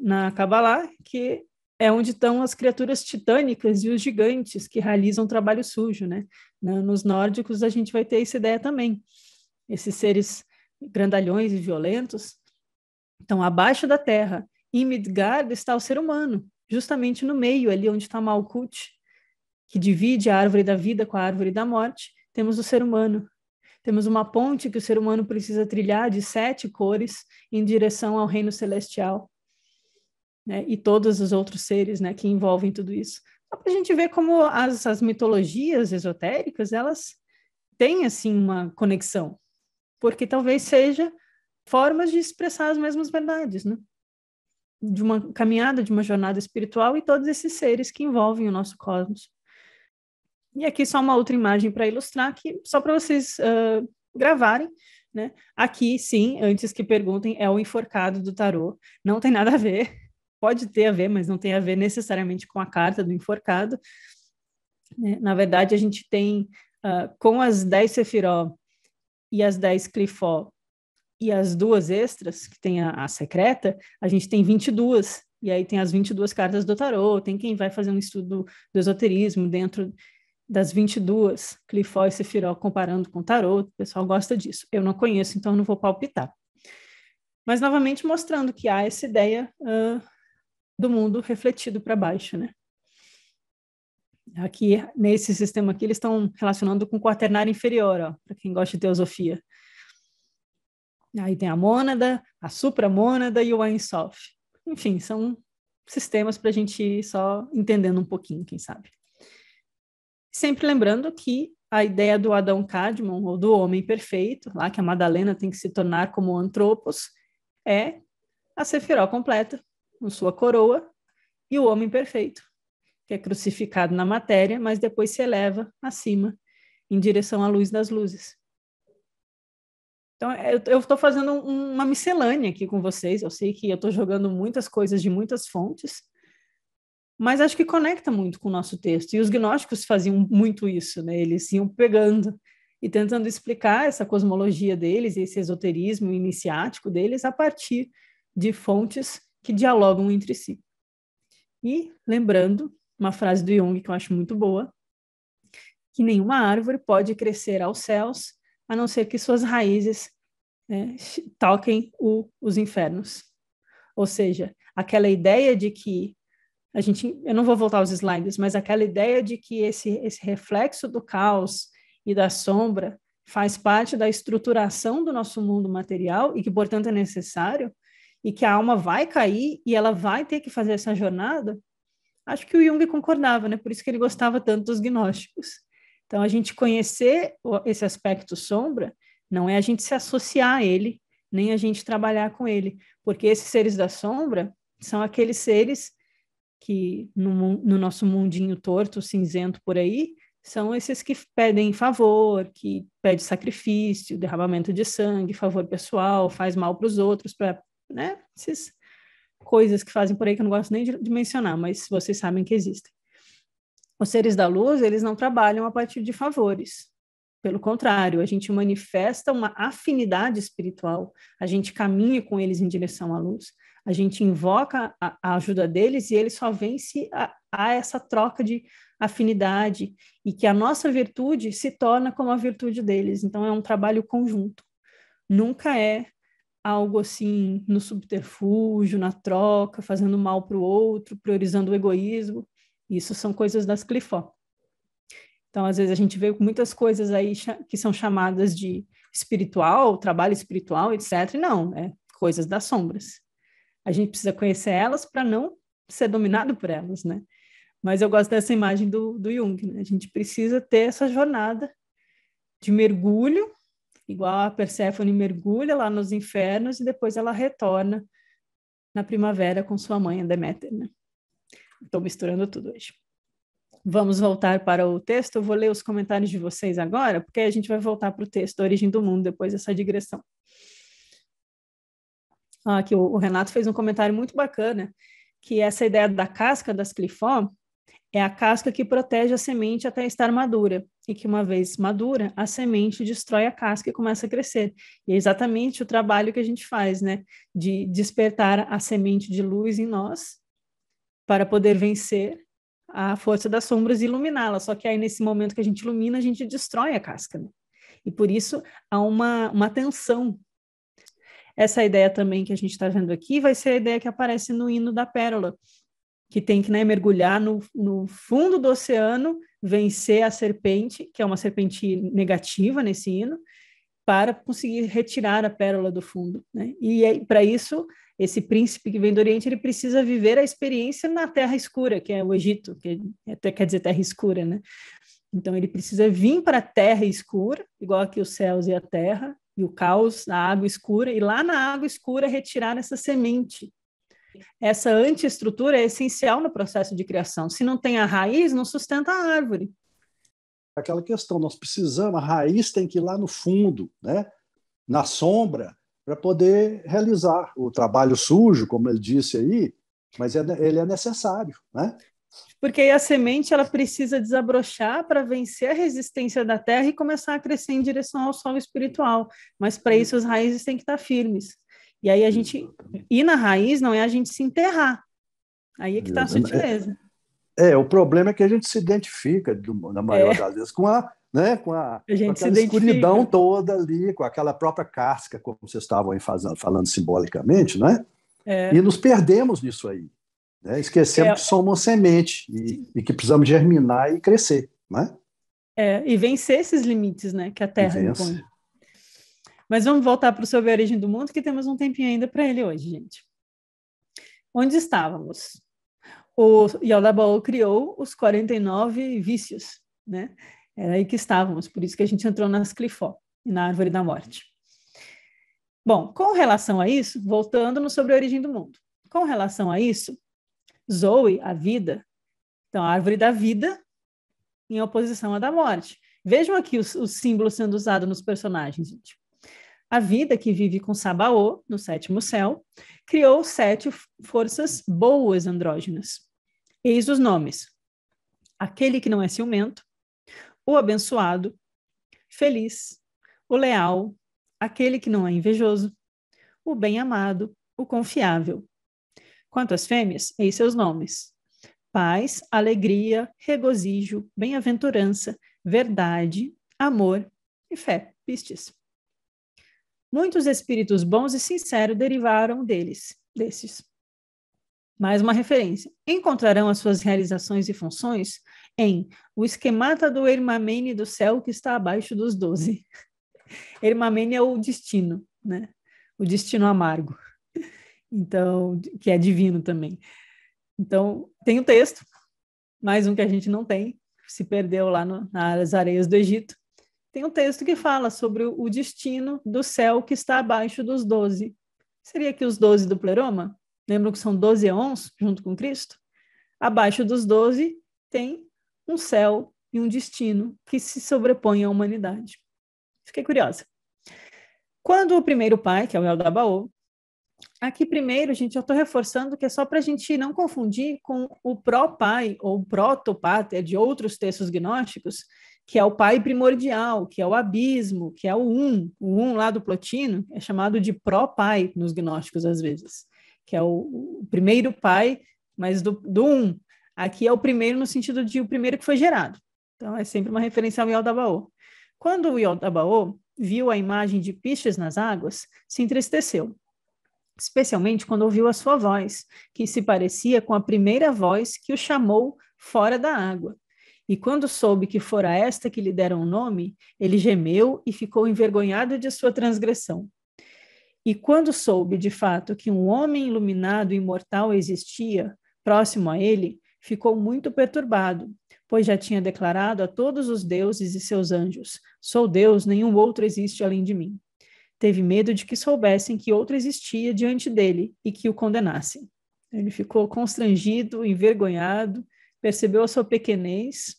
na Kabbalah que é onde estão as criaturas titânicas e os gigantes que realizam trabalho sujo, né? Nos nórdicos a gente vai ter essa ideia também. Esses seres grandalhões e violentos. estão abaixo da terra, em Midgard está o ser humano, justamente no meio ali onde está Malkuth, que divide a árvore da vida com a árvore da morte, temos o ser humano. Temos uma ponte que o ser humano precisa trilhar de sete cores em direção ao reino celestial. Né? E todos os outros seres né, que envolvem tudo isso. Só para a gente ver como as, as mitologias esotéricas, elas têm, assim, uma conexão. Porque talvez seja formas de expressar as mesmas verdades, né? De uma caminhada, de uma jornada espiritual e todos esses seres que envolvem o nosso cosmos. E aqui só uma outra imagem para ilustrar, que só para vocês uh, gravarem, né? Aqui, sim, antes que perguntem, é o enforcado do tarô. Não tem nada a ver, pode ter a ver, mas não tem a ver necessariamente com a carta do enforcado. Né? Na verdade, a gente tem uh, com as 10 Sefiró e as 10 Clifó e as duas extras, que tem a, a secreta, a gente tem 22 e aí tem as 22 cartas do tarô, tem quem vai fazer um estudo do esoterismo dentro das 22, Clifó e Sefirol comparando com tarot, o pessoal gosta disso. Eu não conheço, então não vou palpitar. Mas novamente mostrando que há essa ideia uh, do mundo refletido para baixo, né? Aqui, nesse sistema aqui, eles estão relacionando com o quaternário inferior, para quem gosta de teosofia. Aí tem a mônada, a supramônada e o Sof. Enfim, são sistemas para a gente ir só entendendo um pouquinho, quem sabe. Sempre lembrando que a ideia do Adão Cadmon, ou do homem perfeito, lá que a Madalena tem que se tornar como antropos, é a Sefiró completa, com sua coroa, e o homem perfeito, que é crucificado na matéria, mas depois se eleva acima, em direção à luz das luzes. Então, é, eu estou fazendo uma miscelânea aqui com vocês. Eu sei que eu estou jogando muitas coisas de muitas fontes, mas acho que conecta muito com o nosso texto. E os gnósticos faziam muito isso, né? Eles iam pegando e tentando explicar essa cosmologia deles, esse esoterismo iniciático deles, a partir de fontes que dialogam entre si. E, lembrando, uma frase do Jung que eu acho muito boa, que nenhuma árvore pode crescer aos céus, a não ser que suas raízes né, toquem o, os infernos. Ou seja, aquela ideia de que a gente, eu não vou voltar aos slides, mas aquela ideia de que esse, esse reflexo do caos e da sombra faz parte da estruturação do nosso mundo material e que, portanto, é necessário, e que a alma vai cair e ela vai ter que fazer essa jornada, acho que o Jung concordava, né? Por isso que ele gostava tanto dos gnósticos. Então, a gente conhecer esse aspecto sombra não é a gente se associar a ele, nem a gente trabalhar com ele, porque esses seres da sombra são aqueles seres que no, no nosso mundinho torto, cinzento por aí, são esses que pedem favor, que pede sacrifício, derramamento de sangue, favor pessoal, faz mal para os outros, para né, essas coisas que fazem por aí que eu não gosto nem de, de mencionar, mas vocês sabem que existem. Os seres da luz, eles não trabalham a partir de favores. Pelo contrário, a gente manifesta uma afinidade espiritual, a gente caminha com eles em direção à luz a gente invoca a, a ajuda deles e eles só vence a, a essa troca de afinidade e que a nossa virtude se torna como a virtude deles. Então é um trabalho conjunto. Nunca é algo assim no subterfúgio, na troca, fazendo mal para o outro, priorizando o egoísmo. Isso são coisas das Clifó. Então, às vezes, a gente vê muitas coisas aí que são chamadas de espiritual, trabalho espiritual, etc. E não, é coisas das sombras a gente precisa conhecer elas para não ser dominado por elas, né? Mas eu gosto dessa imagem do, do Jung, né? A gente precisa ter essa jornada de mergulho, igual a Perséfone mergulha lá nos infernos e depois ela retorna na primavera com sua mãe, a Deméter, né? Estou misturando tudo hoje. Vamos voltar para o texto? Eu vou ler os comentários de vocês agora, porque a gente vai voltar para o texto Origem do Mundo, depois dessa digressão ah, que o, o, Renato fez um comentário muito bacana, que essa ideia da casca das clifó é a casca que protege a semente até estar madura, e que uma vez madura, a semente destrói a casca e começa a crescer. E é exatamente o trabalho que a gente faz, né? De despertar a semente de luz em nós para poder vencer a força das sombras e iluminá-la. Só que aí, nesse momento que a gente ilumina, a gente destrói a casca. Né? E por isso há uma, uma tensão essa ideia também que a gente está vendo aqui vai ser a ideia que aparece no hino da Pérola, que tem que né, mergulhar no, no, fundo do oceano, vencer a serpente, que é uma serpente negativa nesse hino, para conseguir retirar a pérola do fundo. Né? E é, para isso, esse príncipe que vem do Oriente, ele precisa viver a experiência na terra escura, que é o Egito, que é até quer dizer terra escura, né? Então ele precisa vir para a terra escura, igual aqui os céus e a terra, e o caos na água escura, e lá na água escura retirar essa semente. Essa antiestrutura é essencial no processo de criação. Se não tem a raiz, não sustenta a árvore. Aquela questão, nós precisamos, a raiz tem que ir lá no fundo, né? na sombra, para poder realizar o trabalho sujo, como ele disse aí, mas é, ele é necessário. Né? porque a semente ela precisa desabrochar para vencer a resistência da terra e começar a crescer em direção ao solo espiritual. Mas para isso as raízes têm que estar tá firmes. E aí a gente ir na raiz não é a gente se enterrar. Aí é que está a é, sutileza. É, é, o problema é que a gente se identifica, na maior é. das vezes, com a, né, com a, a gente com escuridão toda ali, com aquela própria casca, como vocês estavam aí fazendo, falando simbolicamente, né? É. E nos perdemos nisso aí. Né? é. que somos semente e, e, que precisamos germinar e crescer. Né? É, e vencer esses limites né, que a Terra impõe. Mas vamos voltar para o sobre a origem do mundo, que temos um tempinho ainda para ele hoje, gente. Onde estávamos? O Yaldabaoth criou os 49 vícios, né? Era aí que estávamos, por isso que a gente entrou nas Clifó, na Árvore da Morte. Bom, com relação a isso, voltando no sobre a origem do mundo. Com relação a isso, Zoe, a vida. Então, a árvore da vida em oposição à da morte. Vejam aqui o, o símbolo sendo usado nos personagens, gente. A vida que vive com Sabaô, no sétimo céu, criou sete forças boas andrógenas. Eis os nomes: aquele que não é ciumento, o abençoado, feliz, o leal, aquele que não é invejoso, o bem-amado, o confiável, Quanto às fêmeas, eis seus nomes: paz, alegria, regozijo, bem-aventurança, verdade, amor e fé. Pistes. Muitos espíritos bons e sinceros derivaram deles, desses. Mais uma referência. Encontrarão as suas realizações e funções em O Esquemata do Hermamene do Céu, que está abaixo dos doze. Hermamene é o destino, né? O destino amargo então que é divino também. Então tem o texto, mais um que a gente não tem, se perdeu lá no, nas areias do Egito. Tem um texto que fala sobre o destino do céu que está abaixo dos doze. Seria que os doze do pleroma? Lembram que são doze eons junto com Cristo? Abaixo dos doze tem um céu e um destino que se sobrepõe à humanidade. Fiquei curiosa. Quando o primeiro pai, que é o Baú Aqui primeiro, gente, eu estou reforçando que é só para a gente não confundir com o pró-pai ou proto pater de outros textos gnósticos, que é o pai primordial, que é o abismo, que é o um, o um lá do Plotino, é chamado de pró-pai nos gnósticos às vezes, que é o, o primeiro pai, mas do, do, um. Aqui é o primeiro no sentido de o primeiro que foi gerado. Então é sempre uma referência ao Yaldabaoth. Quando o Yaldabaoth viu a imagem de piches nas águas, se entristeceu especialmente quando ouviu a sua voz, que se parecia com a primeira voz que o chamou fora da água. E quando soube que fora esta que lhe deram o nome, ele gemeu e ficou envergonhado de sua transgressão. E quando soube de fato que um homem iluminado e imortal existia, próximo a ele, ficou muito perturbado, pois já tinha declarado a todos os deuses e seus anjos: Sou Deus, nenhum outro existe além de mim. Teve medo de que soubessem que outra existia diante dele e que o condenassem. Ele ficou constrangido, envergonhado, percebeu a sua pequenez,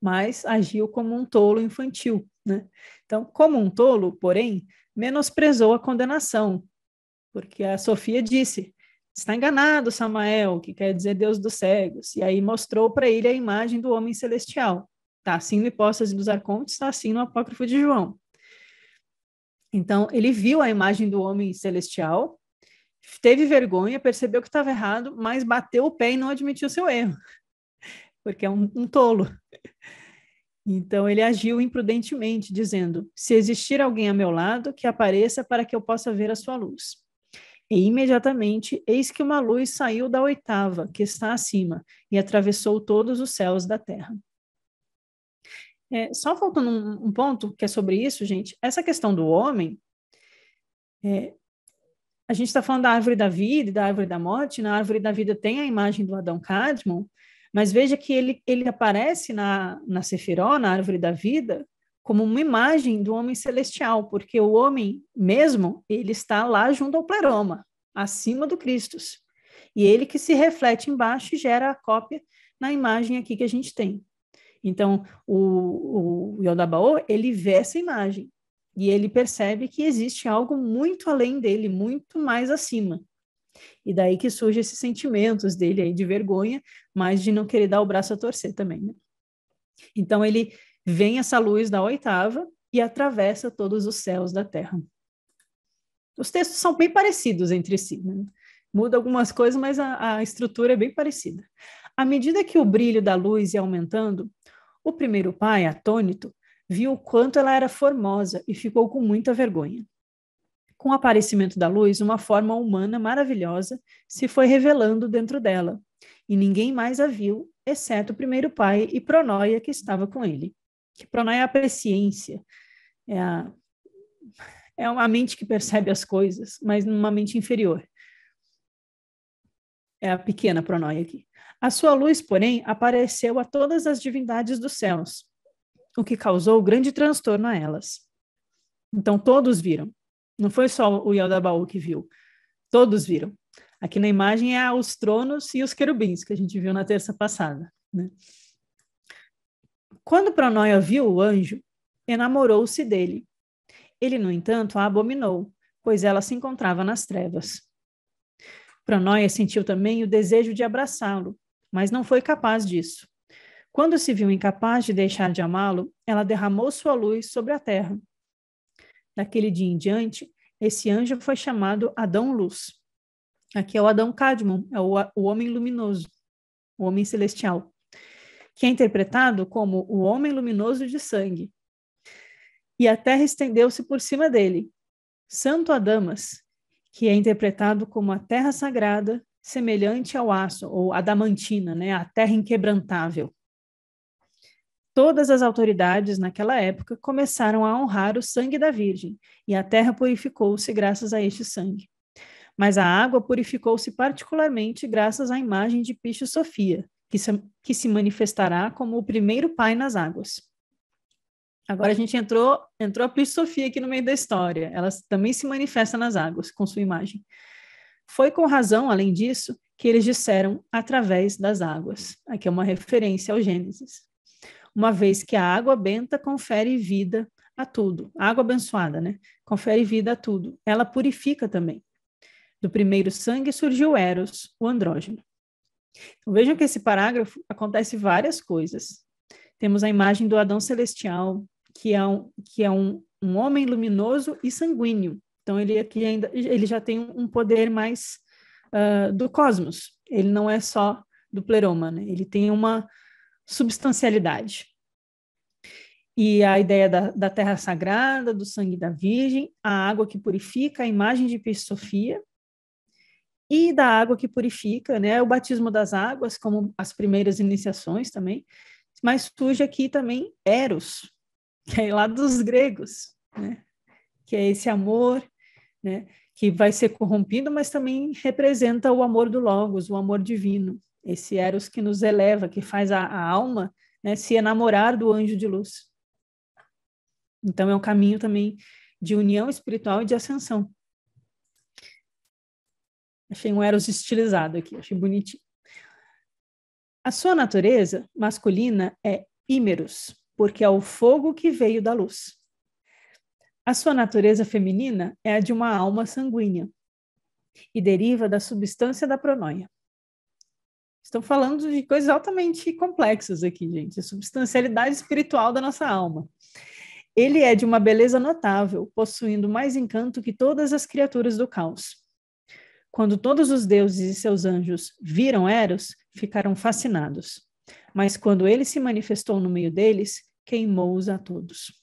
mas agiu como um tolo infantil. Né? Então, como um tolo, porém, menosprezou a condenação, porque a Sofia disse: está enganado, Samael, que quer dizer Deus dos cegos. E aí mostrou para ele a imagem do homem celestial. Está assim no Hipóstase dos Arcontes, está assim no Apócrifo de João. Então, ele viu a imagem do homem celestial, teve vergonha, percebeu que estava errado, mas bateu o pé e não admitiu seu erro, porque é um, um tolo. Então, ele agiu imprudentemente, dizendo: Se existir alguém a meu lado, que apareça para que eu possa ver a sua luz. E imediatamente, eis que uma luz saiu da oitava, que está acima, e atravessou todos os céus da terra. É, só faltando um, um, ponto que é sobre isso, gente, essa questão do homem, é, a gente está falando da árvore da vida e da árvore da morte, na árvore da vida tem a imagem do Adão Cadmon, mas veja que ele, ele aparece na, na Sefiró, na árvore da vida, como uma imagem do homem celestial, porque o homem mesmo, ele está lá junto ao pleroma, acima do Cristo. E ele que se reflete embaixo e gera a cópia na imagem aqui que a gente tem. Então, o, o Yodabaô, ele vê essa imagem e ele percebe que existe algo muito além dele, muito mais acima. E daí que surgem esses sentimentos dele aí de vergonha, mas de não querer dar o braço a torcer também, né? Então, ele vem essa luz da oitava e atravessa todos os céus da terra. Os textos são bem parecidos entre si, né? muda algumas coisas, mas a, a, estrutura é bem parecida. À medida que o brilho da luz ia aumentando, o primeiro pai, atônito, viu o quanto ela era formosa e ficou com muita vergonha. Com o aparecimento da luz, uma forma humana maravilhosa se foi revelando dentro dela, e ninguém mais a viu, exceto o primeiro pai e Pronoia, que estava com ele. Que Pronoia é a presciência, é a, é uma mente que percebe as coisas, mas numa mente inferior. É a pequena Pronoia aqui. A sua luz, porém, apareceu a todas as divindades dos céus, o que causou grande transtorno a elas. Então todos viram. Não foi só o Yaldabaoth que viu. Todos viram. Aqui na imagem é os tronos e os querubins, que a gente viu na terça passada. Né? Quando Pronóia viu o anjo, enamorou-se dele. Ele, no entanto, a abominou, pois ela se encontrava nas trevas. Pronóia sentiu também o desejo de abraçá-lo, mas não foi capaz disso. Quando se viu incapaz de deixar de amá-lo, ela derramou sua luz sobre a terra. Daquele dia em diante, esse anjo foi chamado Adão Luz. Aqui é o Adão Cadmon, é o, o homem luminoso, o homem celestial, que é interpretado como o homem luminoso de sangue. E a terra estendeu-se por cima dele. Santo Adamas, que é interpretado como a terra sagrada semelhante ao aço, ou adamantina, né, a terra inquebrantável. Todas as autoridades naquela época começaram a honrar o sangue da Virgem, e a terra purificou-se graças a este sangue. Mas a água purificou-se particularmente graças à imagem de Picho Sofia, que se, que se manifestará como o primeiro pai nas águas. Agora a gente entrou, entrou a Picho Sofia aqui no meio da história. Ela também se manifesta nas águas com sua imagem. Foi com razão, além disso, que eles disseram através das águas. Aqui é uma referência ao Gênesis. Uma vez que a água benta confere vida a tudo, a água abençoada, né? Confere vida a tudo. Ela purifica também. Do primeiro sangue surgiu Eros, o andrógeno. Então, vejam que esse parágrafo acontece várias coisas. Temos a imagem do Adão celestial, que é um, que é um, um homem luminoso e sanguíneo, então ele aqui ainda ele já tem um poder mais uh, do cosmos. Ele não é só do pleroma, né? ele tem uma substancialidade. E a ideia da, da, terra sagrada, do sangue da Virgem, a água que purifica, a imagem de Sofia, e da água que purifica, né? O batismo das águas, como as primeiras iniciações também, mas surge aqui também Eros, que é lá dos gregos, né? Que é esse amor né? que vai ser corrompido, mas também representa o amor do Logos, o amor divino, esse Eros que nos eleva, que faz a, a alma né, se enamorar do anjo de luz. Então, é um caminho também de união espiritual e de ascensão. Achei um Eros estilizado aqui, achei bonitinho. A sua natureza masculina é Ímeros, porque é o fogo que veio da luz. A sua natureza feminina é a de uma alma sanguínea e deriva da substância da pronoia. Estão falando de coisas altamente complexas aqui, gente. A substancialidade espiritual da nossa alma. Ele é de uma beleza notável, possuindo mais encanto que todas as criaturas do caos. Quando todos os deuses e seus anjos viram Eros, ficaram fascinados. Mas quando ele se manifestou no meio deles, queimou-os a todos.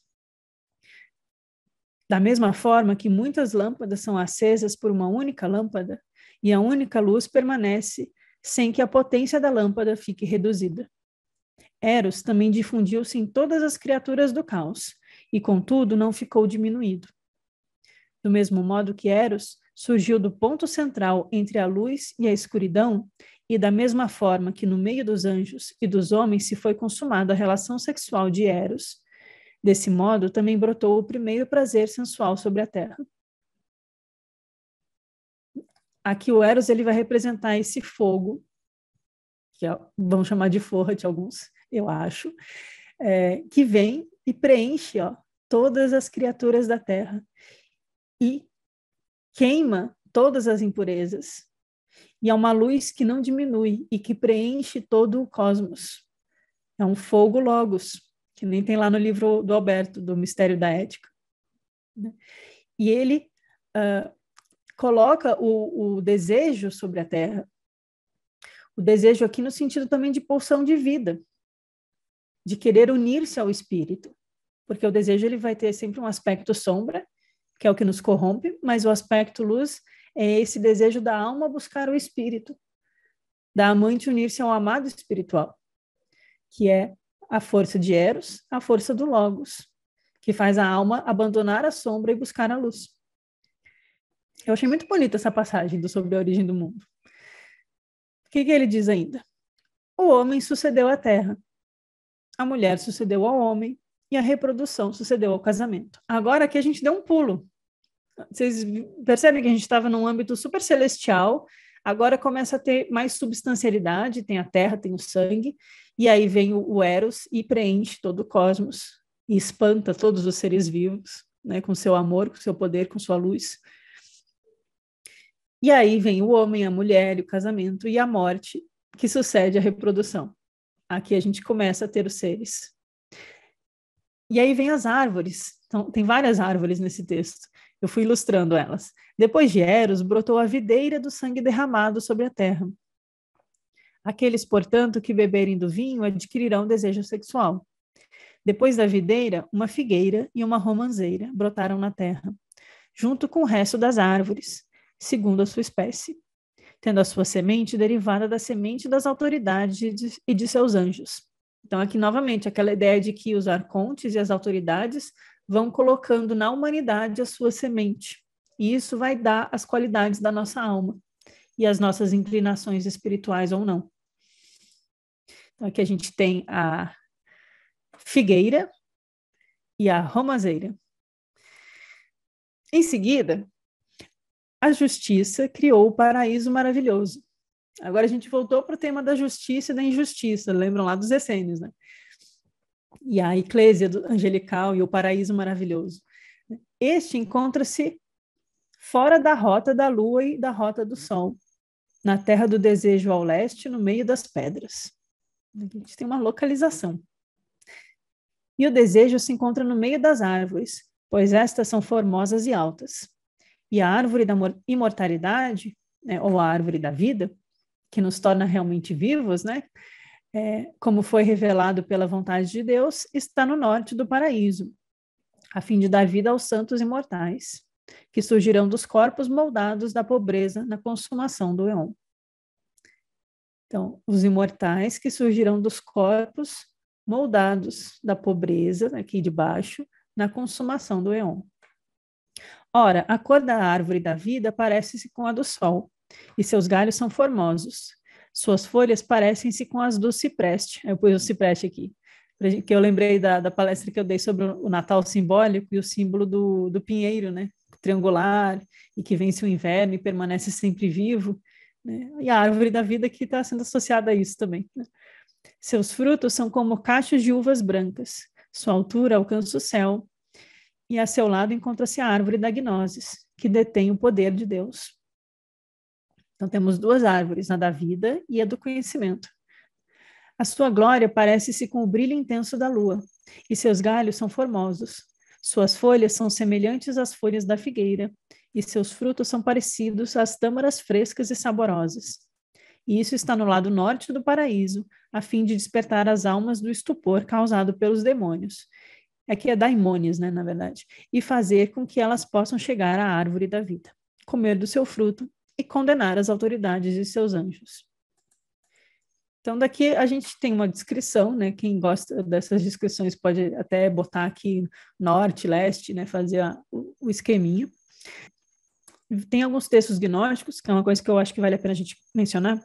Da mesma forma que muitas lâmpadas são acesas por uma única lâmpada, e a única luz permanece sem que a potência da lâmpada fique reduzida. Eros também difundiu-se em todas as criaturas do caos, e contudo não ficou diminuído. Do mesmo modo que Eros surgiu do ponto central entre a luz e a escuridão, e da mesma forma que no meio dos anjos e dos homens se foi consumada a relação sexual de Eros, Desse modo, também brotou o primeiro prazer sensual sobre a terra. Aqui o Eros ele vai representar esse fogo, que é, vamos chamar de forra de alguns, eu acho, é, que vem e preenche ó, todas as criaturas da terra e queima todas as impurezas. E é uma luz que não diminui e que preenche todo o cosmos. É um fogo logos, que nem tem lá no livro do Alberto, do Mistério da Ética. Né? E ele uh, coloca o, o desejo sobre a terra, o desejo aqui no sentido também de porção de vida, de querer unir-se ao espírito, porque o desejo ele vai ter sempre um aspecto sombra, que é o que nos corrompe, mas o aspecto luz é esse desejo da alma buscar o espírito, da amante unir-se ao amado espiritual, que é a força de Eros, a força do Logos, que faz a alma abandonar a sombra e buscar a luz. Eu achei muito bonita essa passagem do Sobre a Origem do Mundo. O que, que ele diz ainda? O homem sucedeu à terra, a mulher sucedeu ao homem e a reprodução sucedeu ao casamento. Agora que a gente deu um pulo. Vocês percebem que a gente estava num âmbito super celestial Agora começa a ter mais substancialidade, tem a terra, tem o sangue, e aí vem o, o Eros e preenche todo o cosmos e espanta todos os seres vivos, né, com seu amor, com seu poder, com sua luz. E aí vem o homem, a mulher, o casamento e a morte, que sucede a reprodução. Aqui a gente começa a ter os seres. E aí vem as árvores. Então, tem várias árvores nesse texto. Eu fui ilustrando elas. Depois de Eros, brotou a videira do sangue derramado sobre a terra. Aqueles, portanto, que beberem do vinho adquirirão desejo sexual. Depois da videira, uma figueira e uma romanzeira brotaram na terra, junto com o resto das árvores, segundo a sua espécie, tendo a sua semente derivada da semente das autoridades e de, e de seus anjos. Então, aqui novamente, aquela ideia de que os arcontes e as autoridades vão colocando na humanidade a sua semente. E isso vai dar as qualidades da nossa alma e as nossas inclinações espirituais ou não. Então, aqui a gente tem a figueira e a romazeira. Em seguida, a justiça criou o paraíso maravilhoso. Agora a gente voltou para o tema da justiça e da injustiça, lembram lá dos essênios, né? e a Eclésia Angelical e o Paraíso Maravilhoso. Este encontra-se fora da rota da Lua e da rota do Sol, na Terra do Desejo ao leste, no meio das pedras. A gente tem uma localização. E o desejo se encontra no meio das árvores, pois estas são formosas e altas. E a árvore da imortalidade, né, ou a árvore da vida, que nos torna realmente vivos, né, é, como foi revelado pela vontade de Deus, está no norte do paraíso, a fim de dar vida aos santos imortais, que surgirão dos corpos moldados da pobreza na consumação do eon. Então, os imortais que surgirão dos corpos moldados da pobreza, né, aqui de baixo, na consumação do eon. Ora, a cor da árvore da vida parece-se com a do sol, e seus galhos são formosos, suas folhas parecem-se com as do cipreste. Eu pus o cipreste aqui, que eu lembrei da, da palestra que eu dei sobre o Natal simbólico e o símbolo do, do pinheiro, né? Triangular e que vence o inverno e permanece sempre vivo. Né? E a árvore da vida que está sendo associada a isso também. Né? Seus frutos são como cachos de uvas brancas. Sua altura alcança o céu, e a seu lado encontra-se a árvore da Gnosis, que detém o poder de Deus. Então temos duas árvores, a da vida e a do conhecimento. A sua glória parece-se com o brilho intenso da lua, e seus galhos são formosos. Suas folhas são semelhantes às folhas da figueira, e seus frutos são parecidos às tâmaras frescas e saborosas. E isso está no lado norte do paraíso, a fim de despertar as almas do estupor causado pelos demônios. Aqui é, é daimônios, né, na verdade, e fazer com que elas possam chegar à árvore da vida, comer do seu fruto e condenar as autoridades e seus anjos. Então, daqui a gente tem uma descrição, né? Quem gosta dessas descrições pode até botar aqui norte, leste, né? Fazer a, o, o esqueminha. Tem alguns textos gnósticos, que é uma coisa que eu acho que vale a pena a gente mencionar,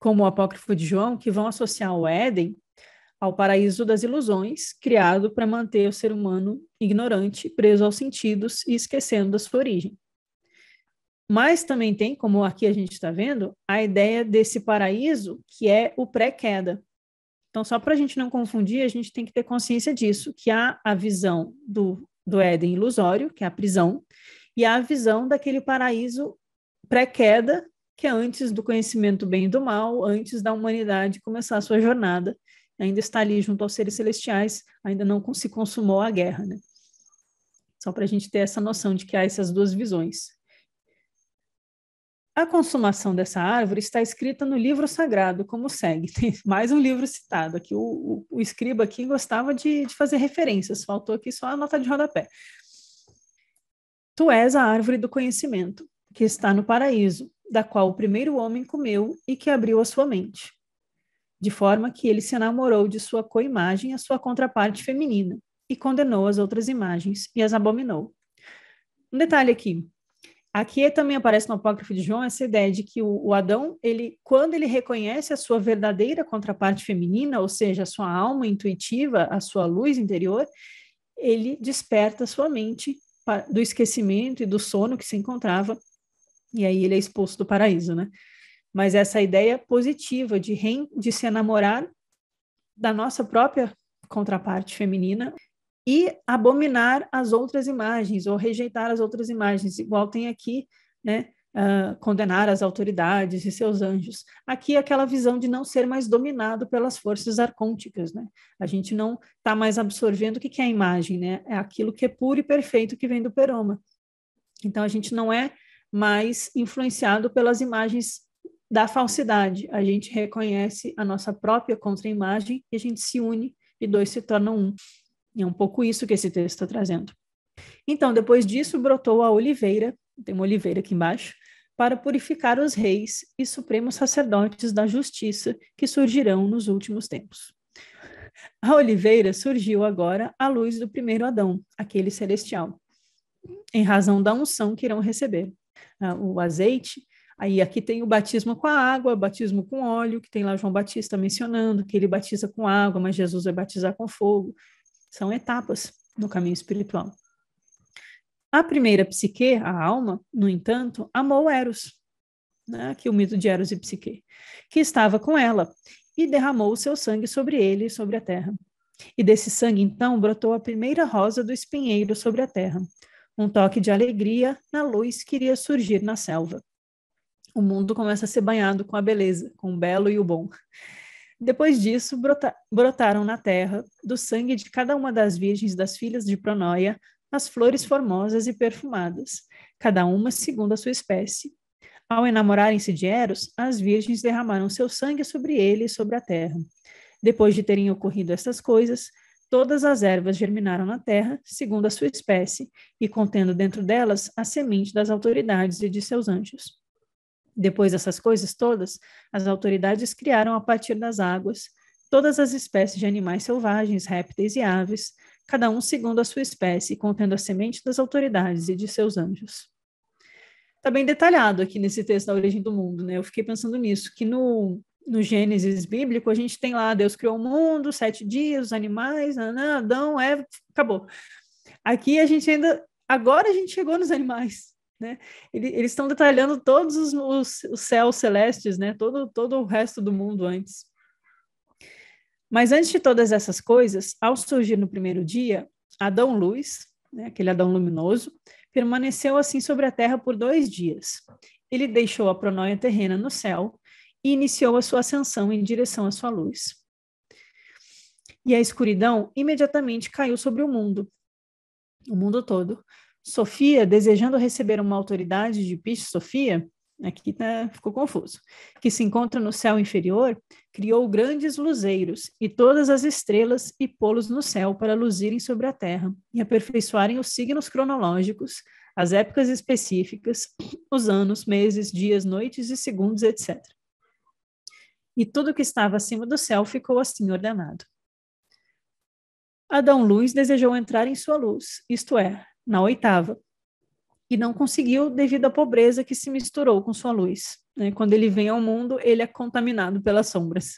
como o Apócrifo de João, que vão associar o Éden ao paraíso das ilusões, criado para manter o ser humano ignorante, preso aos sentidos e esquecendo da sua origem. Mas também tem, como aqui a gente está vendo, a ideia desse paraíso que é o pré-queda. Então, só para a gente não confundir, a gente tem que ter consciência disso, que há a visão do, do Éden ilusório, que é a prisão, e há a visão daquele paraíso pré-queda, que é antes do conhecimento bem e do mal, antes da humanidade começar a sua jornada. Ainda está ali junto aos seres celestiais, ainda não se consumou a guerra, né? Só para a gente ter essa noção de que há essas duas visões. A consumação dessa árvore está escrita no livro sagrado, como segue. Tem mais um livro citado aqui. O, o, o escriba aqui gostava de, de fazer referências, faltou aqui só a nota de rodapé. Tu és a árvore do conhecimento, que está no paraíso, da qual o primeiro homem comeu e que abriu a sua mente, de forma que ele se enamorou de sua coimagem, a sua contraparte feminina, e condenou as outras imagens e as abominou. Um detalhe aqui: Aqui também aparece no apócrifo de João essa ideia de que o, o, Adão, ele, quando ele reconhece a sua verdadeira contraparte feminina, ou seja, a sua alma intuitiva, a sua luz interior, ele desperta sua mente do esquecimento e do sono que se encontrava, e aí ele é expulso do paraíso, né? Mas essa ideia positiva de, rein, de se enamorar da nossa própria contraparte feminina e abominar as outras imagens ou rejeitar as outras imagens, igual tem aqui, né? Uh, condenar as autoridades e seus anjos. Aqui é aquela visão de não ser mais dominado pelas forças arcônticas, né? A gente não está mais absorvendo o que, que é a imagem, né? É aquilo que é puro e perfeito que vem do Peroma. Então a gente não é mais influenciado pelas imagens da falsidade. A gente reconhece a nossa própria contra-imagem e a gente se une e dois se tornam um. E é um pouco isso que esse texto está trazendo. Então, depois disso, brotou a oliveira, tem uma oliveira aqui embaixo, para purificar os reis e supremos sacerdotes da justiça que surgirão nos últimos tempos. A oliveira surgiu agora à luz do primeiro Adão, aquele celestial, em razão da unção que irão receber. Né? O azeite, aí aqui tem o batismo com a água, batismo com óleo, que tem lá João Batista mencionando que ele batiza com água, mas Jesus vai batizar com fogo. São etapas no caminho espiritual. A primeira psique, a alma, no entanto, amou Eros, né? que o mito de Eros e Psique, que estava com ela, e derramou o seu sangue sobre ele e sobre a terra. E desse sangue, então, brotou a primeira rosa do espinheiro sobre a terra, um toque de alegria na luz que iria surgir na selva. O mundo começa a ser banhado com a beleza, com o belo e o bom. Depois disso, brota brotaram na terra, do sangue de cada uma das virgens das filhas de Pronoia, as flores formosas e perfumadas, cada uma segundo a sua espécie. Ao enamorarem-se de Eros, as virgens derramaram seu sangue sobre ele e sobre a terra. Depois de terem ocorrido estas coisas, todas as ervas germinaram na terra, segundo a sua espécie, e contendo dentro delas a semente das autoridades e de seus anjos. Depois dessas coisas todas, as autoridades criaram a partir das águas todas as espécies de animais selvagens, répteis e aves, cada um segundo a sua espécie, contendo a semente das autoridades e de seus anjos. Está bem detalhado aqui nesse texto da origem do mundo, né? Eu fiquei pensando nisso, que no, no Gênesis bíblico a gente tem lá, Deus criou o mundo, sete dias, os animais, Adão, Eva, acabou. Aqui a gente ainda, agora a gente chegou nos animais, né? Eles estão detalhando todos os, os, os, céus celestes, né? todo, todo o resto do mundo antes. Mas antes de todas essas coisas, ao surgir no primeiro dia, Adão Luz, né? aquele Adão luminoso, permaneceu assim sobre a terra por dois dias. Ele deixou a pronóia terrena no céu e iniciou a sua ascensão em direção à sua luz. E a escuridão imediatamente caiu sobre o mundo, o mundo todo, Sofia, desejando receber uma autoridade de Piche Sofia, aqui tá, ficou confuso, que se encontra no céu inferior, criou grandes luzeiros e todas as estrelas e pô-los no céu para luzirem sobre a terra e aperfeiçoarem os signos cronológicos, as épocas específicas, os anos, meses, dias, noites e segundos, etc. E tudo que estava acima do céu ficou assim ordenado. Adão Luz desejou entrar em sua luz, isto é, na oitava, e não conseguiu devido à pobreza que se misturou com sua luz. Né? Quando ele vem ao mundo, ele é contaminado pelas sombras.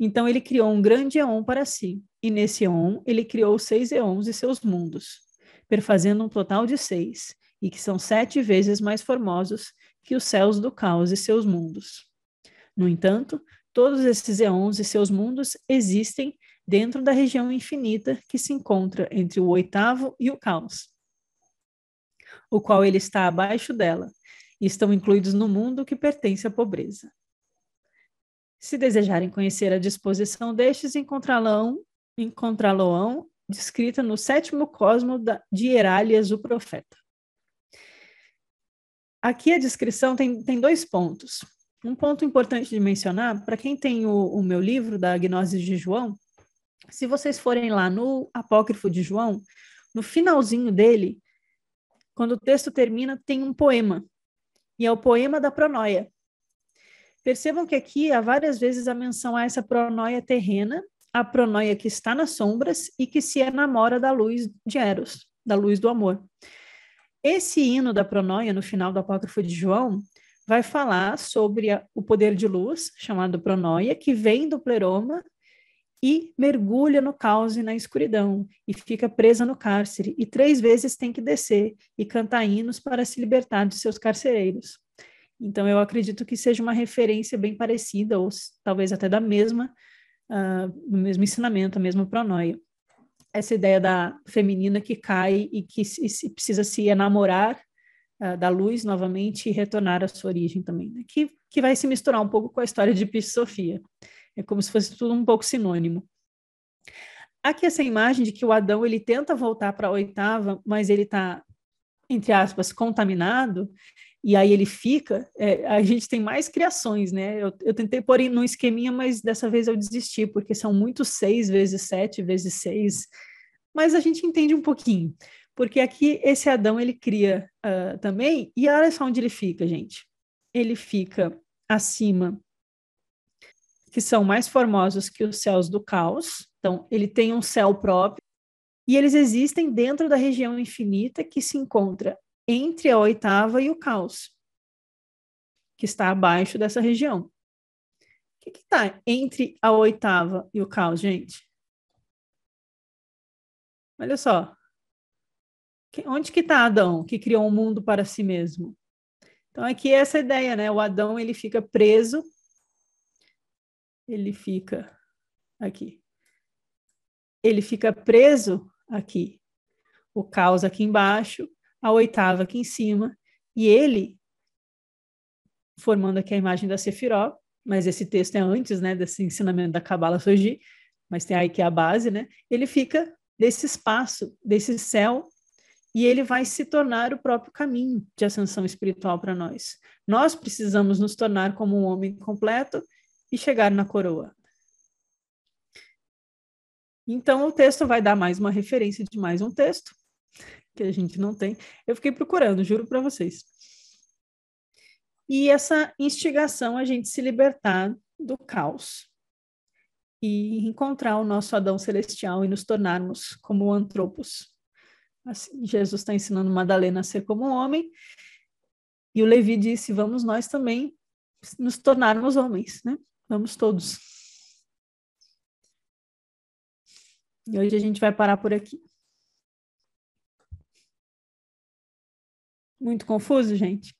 Então ele criou um grande eon para si, e nesse eon ele criou seis eons e seus mundos, perfazendo um total de seis, e que são sete vezes mais formosos que os céus do caos e seus mundos. No entanto, todos esses eons e seus mundos existem dentro da região infinita que se encontra entre o oitavo e o caos, o qual ele está abaixo dela, e estão incluídos no mundo que pertence à pobreza. Se desejarem conhecer a disposição destes, encontrá-lo-ão encontrá descrita no sétimo cosmo de Heralhas, o profeta. Aqui a descrição tem, tem dois pontos. Um ponto importante de mencionar, para quem tem o, o meu livro da Gnose de João, se vocês forem lá no Apócrifo de João, no finalzinho dele, quando o texto termina, tem um poema, e é o poema da pronoia. Percebam que aqui há várias vezes a menção a essa pronoia terrena, a pronoia que está nas sombras e que se enamora da luz de Eros, da luz do amor. Esse hino da pronoia, no final do apócrifo de João, vai falar sobre a, o poder de luz, chamado pronoia, que vem do pleroma e mergulha no caos e na escuridão, e fica presa no cárcere, e três vezes tem que descer e cantar hinos para se libertar de seus carcereiros. Então, eu acredito que seja uma referência bem parecida, ou talvez até da mesma, uh, do mesmo ensinamento, a mesma pronoia. Essa ideia da feminina que cai e que se, se precisa se enamorar uh, da luz novamente e retornar à sua origem também, né? que, que vai se misturar um pouco com a história de Pissofia. Sofia. É como se fosse tudo um pouco sinônimo. Aqui essa imagem de que o Adão ele tenta voltar para a oitava, mas ele está entre aspas contaminado e aí ele fica. É, a gente tem mais criações, né? Eu, eu tentei pôr em um esqueminha, mas dessa vez eu desisti porque são muitos seis vezes sete vezes seis. Mas a gente entende um pouquinho, porque aqui esse Adão ele cria uh, também e olha só onde ele fica, gente. Ele fica acima que são mais formosos que os céus do caos. Então, ele tem um céu próprio e eles existem dentro da região infinita que se encontra entre a oitava e o caos, que está abaixo dessa região. O que está entre a oitava e o caos, gente? Olha só. Onde que está Adão, que criou um mundo para si mesmo? Então, aqui é essa ideia, né? O Adão ele fica preso ele fica aqui. Ele fica preso aqui. O caos aqui embaixo, a oitava aqui em cima, e ele, formando aqui a imagem da Sefiró, mas esse texto é antes né, desse ensinamento da Kabbalah surgir, mas tem aí que é a base, né? Ele fica desse espaço, desse céu, e ele vai se tornar o próprio caminho de ascensão espiritual para nós. Nós precisamos nos tornar como um homem completo e chegaram na coroa. Então, o texto vai dar mais uma referência de mais um texto, que a gente não tem. Eu fiquei procurando, juro para vocês. E essa instigação a gente se libertar do caos e encontrar o nosso Adão celestial e nos tornarmos como antropos. Assim, Jesus está ensinando Madalena a ser como um homem, e o Levi disse: Vamos nós também nos tornarmos homens, né? Vamos todos. E hoje a gente vai parar por aqui. Muito confuso, gente?